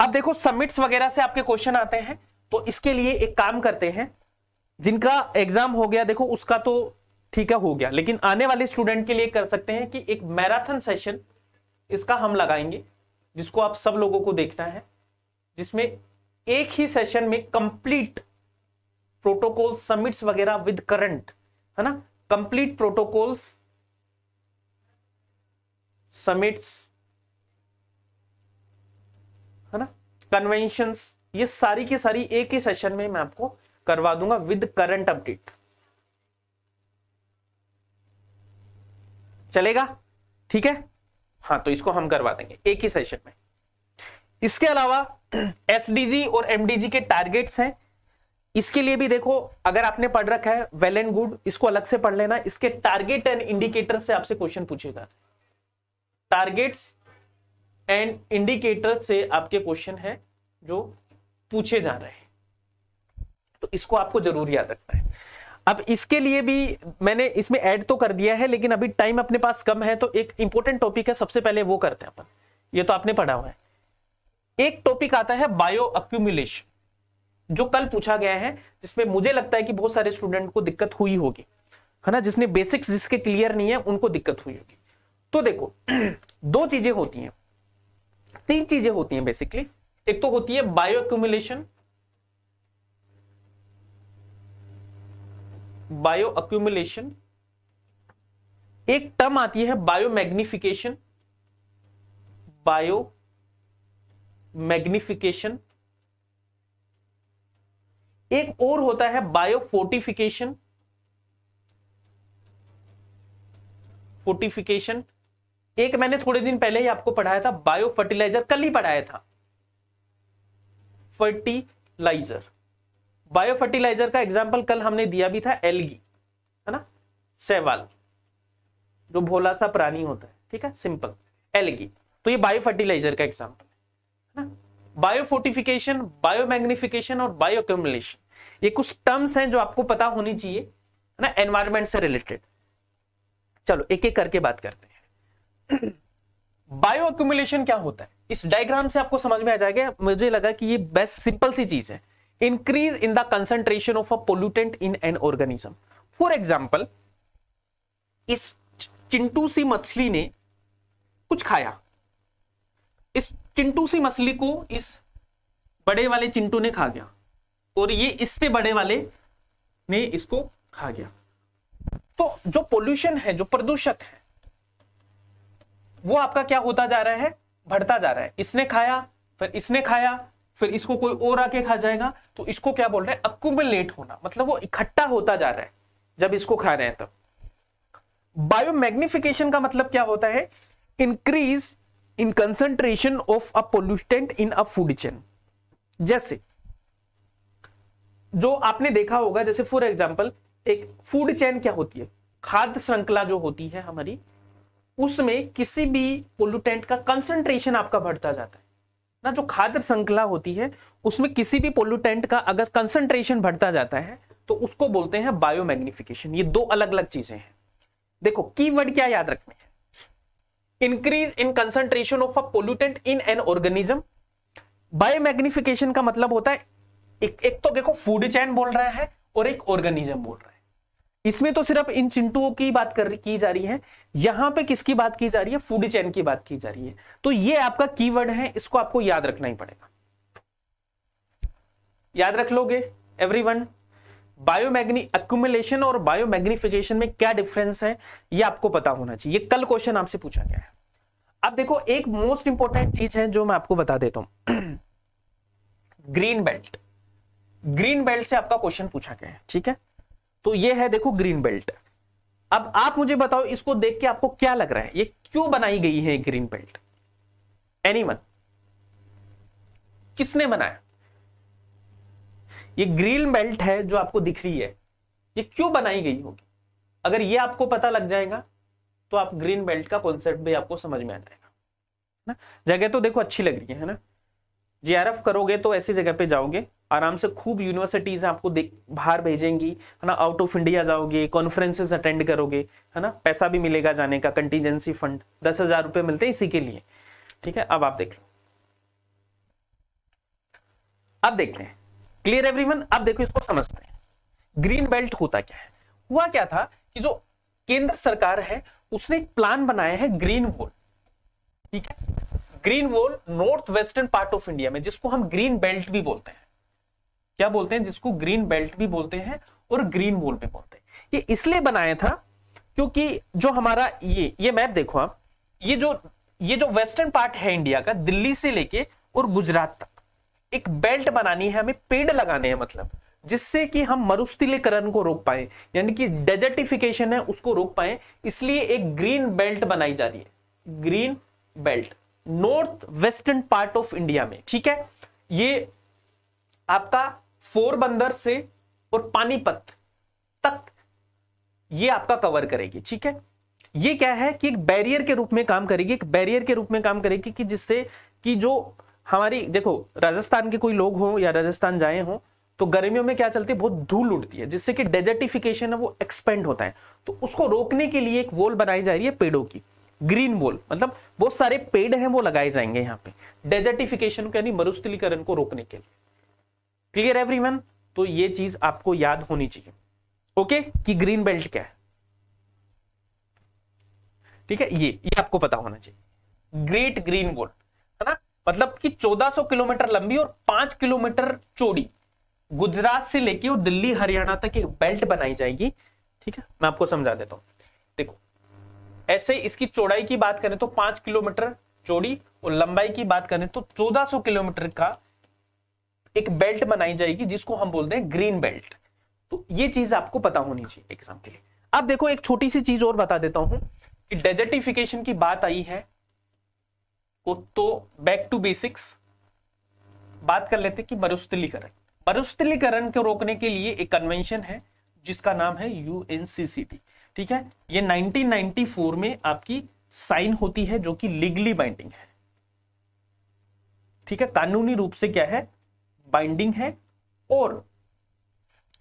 अब देखो सबमिट्स वगैरह से आपके क्वेश्चन आते हैं तो इसके लिए एक काम करते हैं जिनका एग्जाम हो गया देखो उसका तो ठीक है हो गया लेकिन आने वाले स्टूडेंट के लिए कर सकते हैं कि एक मैराथन सेशन इसका हम लगाएंगे जिसको आप सब लोगों को देखना है जिसमें एक ही सेशन में कंप्लीट प्रोटोकॉल सबमिट्स वगैरह विद करंट है ना कंप्लीट प्रोटोकॉल्स समिट्स है ना कन्वेंशन ये सारी की सारी एक ही सेशन में मैं आपको करवा दूंगा विद करंट अपडेट चलेगा ठीक है हाँ तो इसको हम करवा देंगे एक ही सेशन में इसके अलावा एसडीजी [clears throat] और एमडीजी के टारगेट्स हैं इसके लिए भी देखो अगर आपने पढ़ रखा है वेल एंड गुड इसको अलग से पढ़ लेना इसके टारगेट एंड इंडिकेटर्स से आपसे क्वेश्चन पूछेगा टारगेट्स एंड इंडिकेटर्स से आपके क्वेश्चन है जो पूछे जा रहे हैं तो इसको आपको जरूर याद रखना है अब इसके लिए भी मैंने इसमें ऐड तो कर दिया है लेकिन अभी टाइम अपने पास कम है तो एक इंपॉर्टेंट टॉपिक है सबसे पहले वो करते हैं अपन ये तो आपने पढ़ा हुआ है एक टॉपिक आता है बायो अक्यूमुलेशन जो कल पूछा गया है जिसमें मुझे लगता है कि बहुत सारे स्टूडेंट को दिक्कत हुई होगी है ना जिसने बेसिक्स जिसके क्लियर नहीं है उनको दिक्कत हुई होगी तो देखो [clears throat] दो चीजें होती हैं तीन चीजें होती हैं बेसिकली एक तो होती है बायो अक्यूमुलेशन बायो अक्यूमुलेशन एक टर्म आती है बायो मैग्निफिकेशन बायो मैग्निफिकेशन एक और होता है बायो फोर्टिफिकेशन फोर्टिफिकेशन एक मैंने थोड़े दिन पहले ही आपको पढ़ाया था बायो फर्टिलाइजर कल ही पढ़ाया था फर्टिलाइजर बायो फर्टिलाइजर का एग्जाम्पल कल हमने दिया भी था एलगी है ना सेवाल जो भोला सा प्राणी होता है ठीक है सिंपल एलगी तो ये बायो फर्टिलाइजर का एग्जाम्पल है ना बायो फोर्टिफिकेशन बायो मैग्निफिकेशन और बायो अक्यूमुलेशन ये कुछ टर्म्स हैं जो आपको पता होनी चाहिए है ना एनवायरमेंट से रिलेटेड चलो एक एक करके बात करते हैं बायो [clears throat] अक्यूमुलेशन क्या होता है इस डायग्राम से आपको समझ में आ जाएगा मुझे लगा कि ये बेस्ट सिंपल सी चीज है increase in the concentration of a pollutant in an organism for example इस चिंटू सी मछली ने कुछ खाया इस चिंटू सी मछली को इस बड़े वाले चिंटू ने खा गया और ये इससे बड़े वाले ने इसको खा गया तो जो पोल्यूशन है जो प्रदूषक है वो आपका क्या होता जा रहा है बढ़ता जा रहा है इसने खाया फिर इसने खाया फिर इसको कोई और आके खा जाएगा तो इसको क्या बोल रहे हैं अक्यूमुलेट होना मतलब वो इकट्ठा होता जा रहा है जब इसको खा रहे हैं तब तो। बायोमैग्निफिकेशन का मतलब क्या होता है increase in concentration of a pollutant in a food chain जैसे जो आपने देखा होगा जैसे फॉर एग्जाम्पल एक फूड चेन क्या होती है खाद्य श्रृंखला जो होती है हमारी उसमें किसी भी पोल्यूटेंट का कंसंट्रेशन आपका बढ़ता जाता है ना जो खाद्य श्रृंखला होती है उसमें किसी भी पोल्यूटेंट का अगर कंसंट्रेशन बढ़ता जाता है तो उसको बोलते हैं बायोमैग्निफिकेशन ये दो अलग अलग चीजें हैं देखो कीवर्ड क्या याद रखने increase in concentration of a pollutant in an organism biomagnification का मतलब होता है एक, एक तो देखो फूड चैन बोल रहा है और एक ऑर्गेनिज्म बोल रहा है इसमें तो सिर्फ इन चिंटुओं की बात कर की जा रही है यहां पे किसकी बात की जा रही है फूड चेन की बात की जा रही है तो ये आपका कीवर्ड है इसको आपको याद रखना ही पड़ेगा याद रख लोगे एवरीवन बायोमैग्नी अक्यूमुलेशन और बायोमैग्निफिकेशन में क्या डिफरेंस है ये आपको पता होना चाहिए कल क्वेश्चन आपसे पूछा गया है अब देखो एक मोस्ट इंपॉर्टेंट चीज है जो मैं आपको बता देता हूं ग्रीन बेल्ट ग्रीन बेल्ट से आपका क्वेश्चन पूछा गया है ठीक है तो ये है देखो ग्रीन बेल्ट अब आप मुझे बताओ इसको देख के आपको क्या लग रहा है ये क्यों बनाई गई है ग्रीन बेल्ट एनीवन किसने बनाया ये ग्रीन बेल्ट है जो आपको दिख रही है ये क्यों बनाई गई होगी अगर ये आपको पता लग जाएगा तो आप ग्रीन बेल्ट का कॉन्सेप्ट भी आपको समझ में आ जाएगा ना जगह तो देखो अच्छी लग रही है ना एफ करोगे तो ऐसी जगह पे जाओगे आराम से खूब यूनिवर्सिटीज़ आपको बाहर भेजेंगी है ना आउट ऑफ इंडिया जाओगे कॉन्फ्रेंसेस अटेंड करोगे है ना पैसा भी मिलेगा जाने का कंटीजेंसी फंड दस हज़ार रुपये मिलते हैं इसी के लिए ठीक है अब आप देख लो अब देखते हैं क्लियर एवरीवन अब देखो इसको समझते हैं ग्रीन बेल्ट होता क्या है हुआ क्या था कि जो केंद्र सरकार है उसने एक प्लान बनाया है ग्रीन वोल ठीक है green wall north western part of India में जिसको हम ग्रीन बेल्ट भी बोलते हैं क्या बोलते हैं जिसको ग्रीन बेल्ट भी बोलते हैं और ग्रीन वॉल पे बोलते हैं ये इसलिए बनाया था क्योंकि जो हमारा ये ये मैप देखो आप ये जो ये जो वेस्टर्न पार्ट है इंडिया का दिल्ली से लेके और गुजरात तक एक बेल्ट बनानी है हमें पेड़ लगाने हैं मतलब जिससे कि हम मरुस्थलीकरण को रोक पाए यानी कि डेजर्टिफिकेशन है उसको रोक पाए इसलिए एक ग्रीन बेल्ट बनाई जा रही है green belt north western part of India में ठीक है ये आपका फोरबंदर से और पानीपत तक ये आपका कवर करेगी ठीक है ये क्या है कि एक बैरियर के रूप में काम करेगी एक बैरियर के रूप में काम करेगी कि जिससे कि जो हमारी देखो राजस्थान के कोई लोग हों या राजस्थान जाए हों तो गर्मियों में क्या चलती है बहुत धूल उड़ती है जिससे कि डेजर्टिफिकेशन है वो एक्सपेंड होता है तो उसको रोकने के लिए एक वॉल बनाई जा रही है पेड़ों की ग्रीन वॉल मतलब बहुत सारे पेड़ हैं वो लगाए जाएंगे यहाँ पे डेजर्टिफिकेशन को यानी मरुस्थलीकरण को रोकने के लिए क्लियर एवरीवन तो ये चीज आपको याद होनी चाहिए ओके कि ग्रीन बेल्ट क्या है ठीक है ये ये आपको पता होना चाहिए ग्रेट ग्रीन गोल्ड है ना मतलब कि 1400 किलोमीटर लंबी और 5 किलोमीटर चौड़ी गुजरात से लेके दिल्ली हरियाणा तक एक बेल्ट बनाई जाएगी ठीक है मैं आपको समझा देता हूं देखो ऐसे इसकी चौड़ाई की बात करें तो पांच किलोमीटर चौड़ी और लंबाई की बात करें तो 1400 किलोमीटर का एक बेल्ट बनाई जाएगी जिसको हम बोलते हैं ग्रीन बेल्ट तो ये चीज आपको पता होनी चाहिए एग्जाम के लिए अब देखो एक छोटी सी चीज और बता देता हूं कि डेजर्टिफिकेशन की बात आई है तो बैक टू बेसिक्स बात कर लेते कि मरुस्थलीकरण मरुस्थलीकरण को रोकने के लिए एक कन्वेंशन है जिसका नाम है यूएनसीसीटी ठीक है ये 1994 में आपकी साइन होती है जो कि लीगली बाइंडिंग है ठीक है कानूनी रूप से क्या है बाइंडिंग है और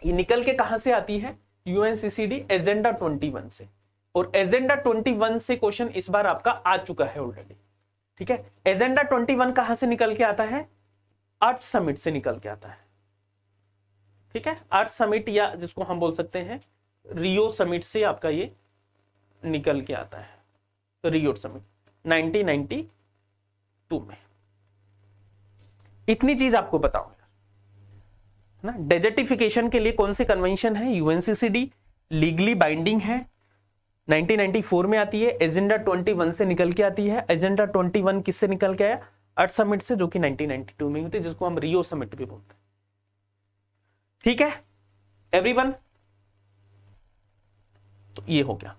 ये निकल के कहां से आती है यूएनसीसीडी एजेंडा 21 से और एजेंडा 21 से क्वेश्चन इस बार आपका आ चुका है ऑलरेडी ठीक है एजेंडा 21 कहां से निकल के आता है आर्ट समिट से निकल के आता है ठीक है आर्ट समिट या जिसको हम बोल सकते हैं रियो समिट से आपका ये निकल के आता है रियो समिट 1992 में इतनी चीज आपको बताऊं ना डेजर्टिफिकेशन के लिए कौन सी कन्वेंशन है यूएनसीसीडी लीगली बाइंडिंग है 1994 में आती है एजेंडा 21 से निकल के आती है एजेंडा 21 किससे निकल के आया अर्थ समिट से जो कि 1992 में होती है जिसको हम रियो समिट भी बोलते हैं ठीक है एवरीवन तो ये हो गया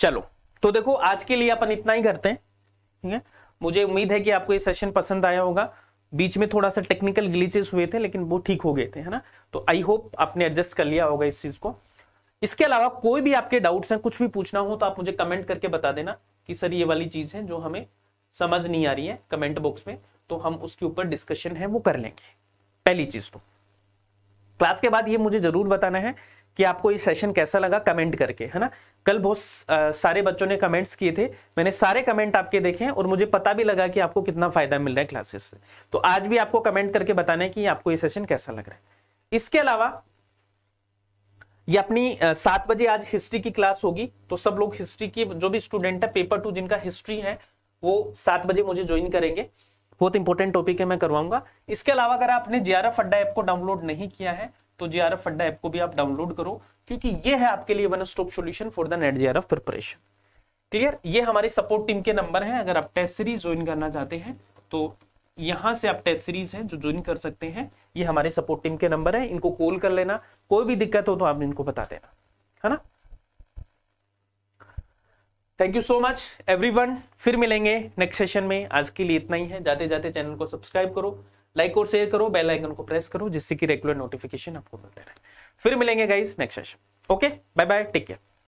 चलो तो देखो आज के लिए अपन इतना ही करते हैं ठीक है मुझे उम्मीद है कि आपको ये सेशन पसंद आया होगा बीच में थोड़ा सा टेक्निकल ग्लीचेस हुए थे लेकिन वो ठीक हो गए थे है ना तो आई होप आपने एडजस्ट कर लिया होगा इस चीज को इसके अलावा कोई भी आपके डाउट्स हैं कुछ भी पूछना हो तो आप मुझे कमेंट करके बता देना कि सर ये वाली चीज है जो हमें समझ नहीं आ रही है कमेंट बॉक्स में तो हम उसके ऊपर डिस्कशन है वो कर लेंगे पहली चीज तो क्लास के बाद ये मुझे जरूर बताना है कि आपको ये सेशन कैसा लगा कमेंट करके है ना कल बहुत सारे बच्चों ने कमेंट्स किए थे मैंने सारे कमेंट आपके देखे और मुझे पता भी लगा कि आपको कितना फायदा मिल रहा है क्लासेस से तो आज भी आपको कमेंट करके बताना है कि आपको ये सेशन कैसा लग रहा है इसके अलावा ये अपनी सात बजे आज हिस्ट्री की क्लास होगी तो सब लोग हिस्ट्री की जो भी स्टूडेंट है पेपर टू जिनका हिस्ट्री है वो सात बजे मुझे ज्वाइन करेंगे बहुत इंपॉर्टेंट टॉपिक है मैं करवाऊंगा इसके अलावा अगर आपने जियारा फड्डा ऐप को डाउनलोड नहीं किया है तो जी आर एफ अड्डा ऐप को भी आप डाउनलोड करो क्योंकि ये है आपके लिए one stop solution for the net ji R F preparation clear ये हमारे सपोर्ट टीम के नंबर हैं अगर आप टेस्ट सीरीज ज्वाइन करना चाहते हैं तो यहाँ से आप टेस्ट सीरीज हैं जो ज्वाइन कर सकते हैं ये हमारे सपोर्ट टीम के नंबर है इनको कॉल कर लेना कोई भी दिक्कत हो तो आप इनको बता देना है ना thank you so much everyone फिर मिलेंगे नेक्स्ट सेशन में आज के लिए इतना ही है जाते जाते चैनल को सब्सक्राइब करो लाइक और शेयर करो बेल आइकन को प्रेस करो जिससे कि रेगुलर नोटिफिकेशन आपको मिलते रहे फिर मिलेंगे guys next session okay bye bye take care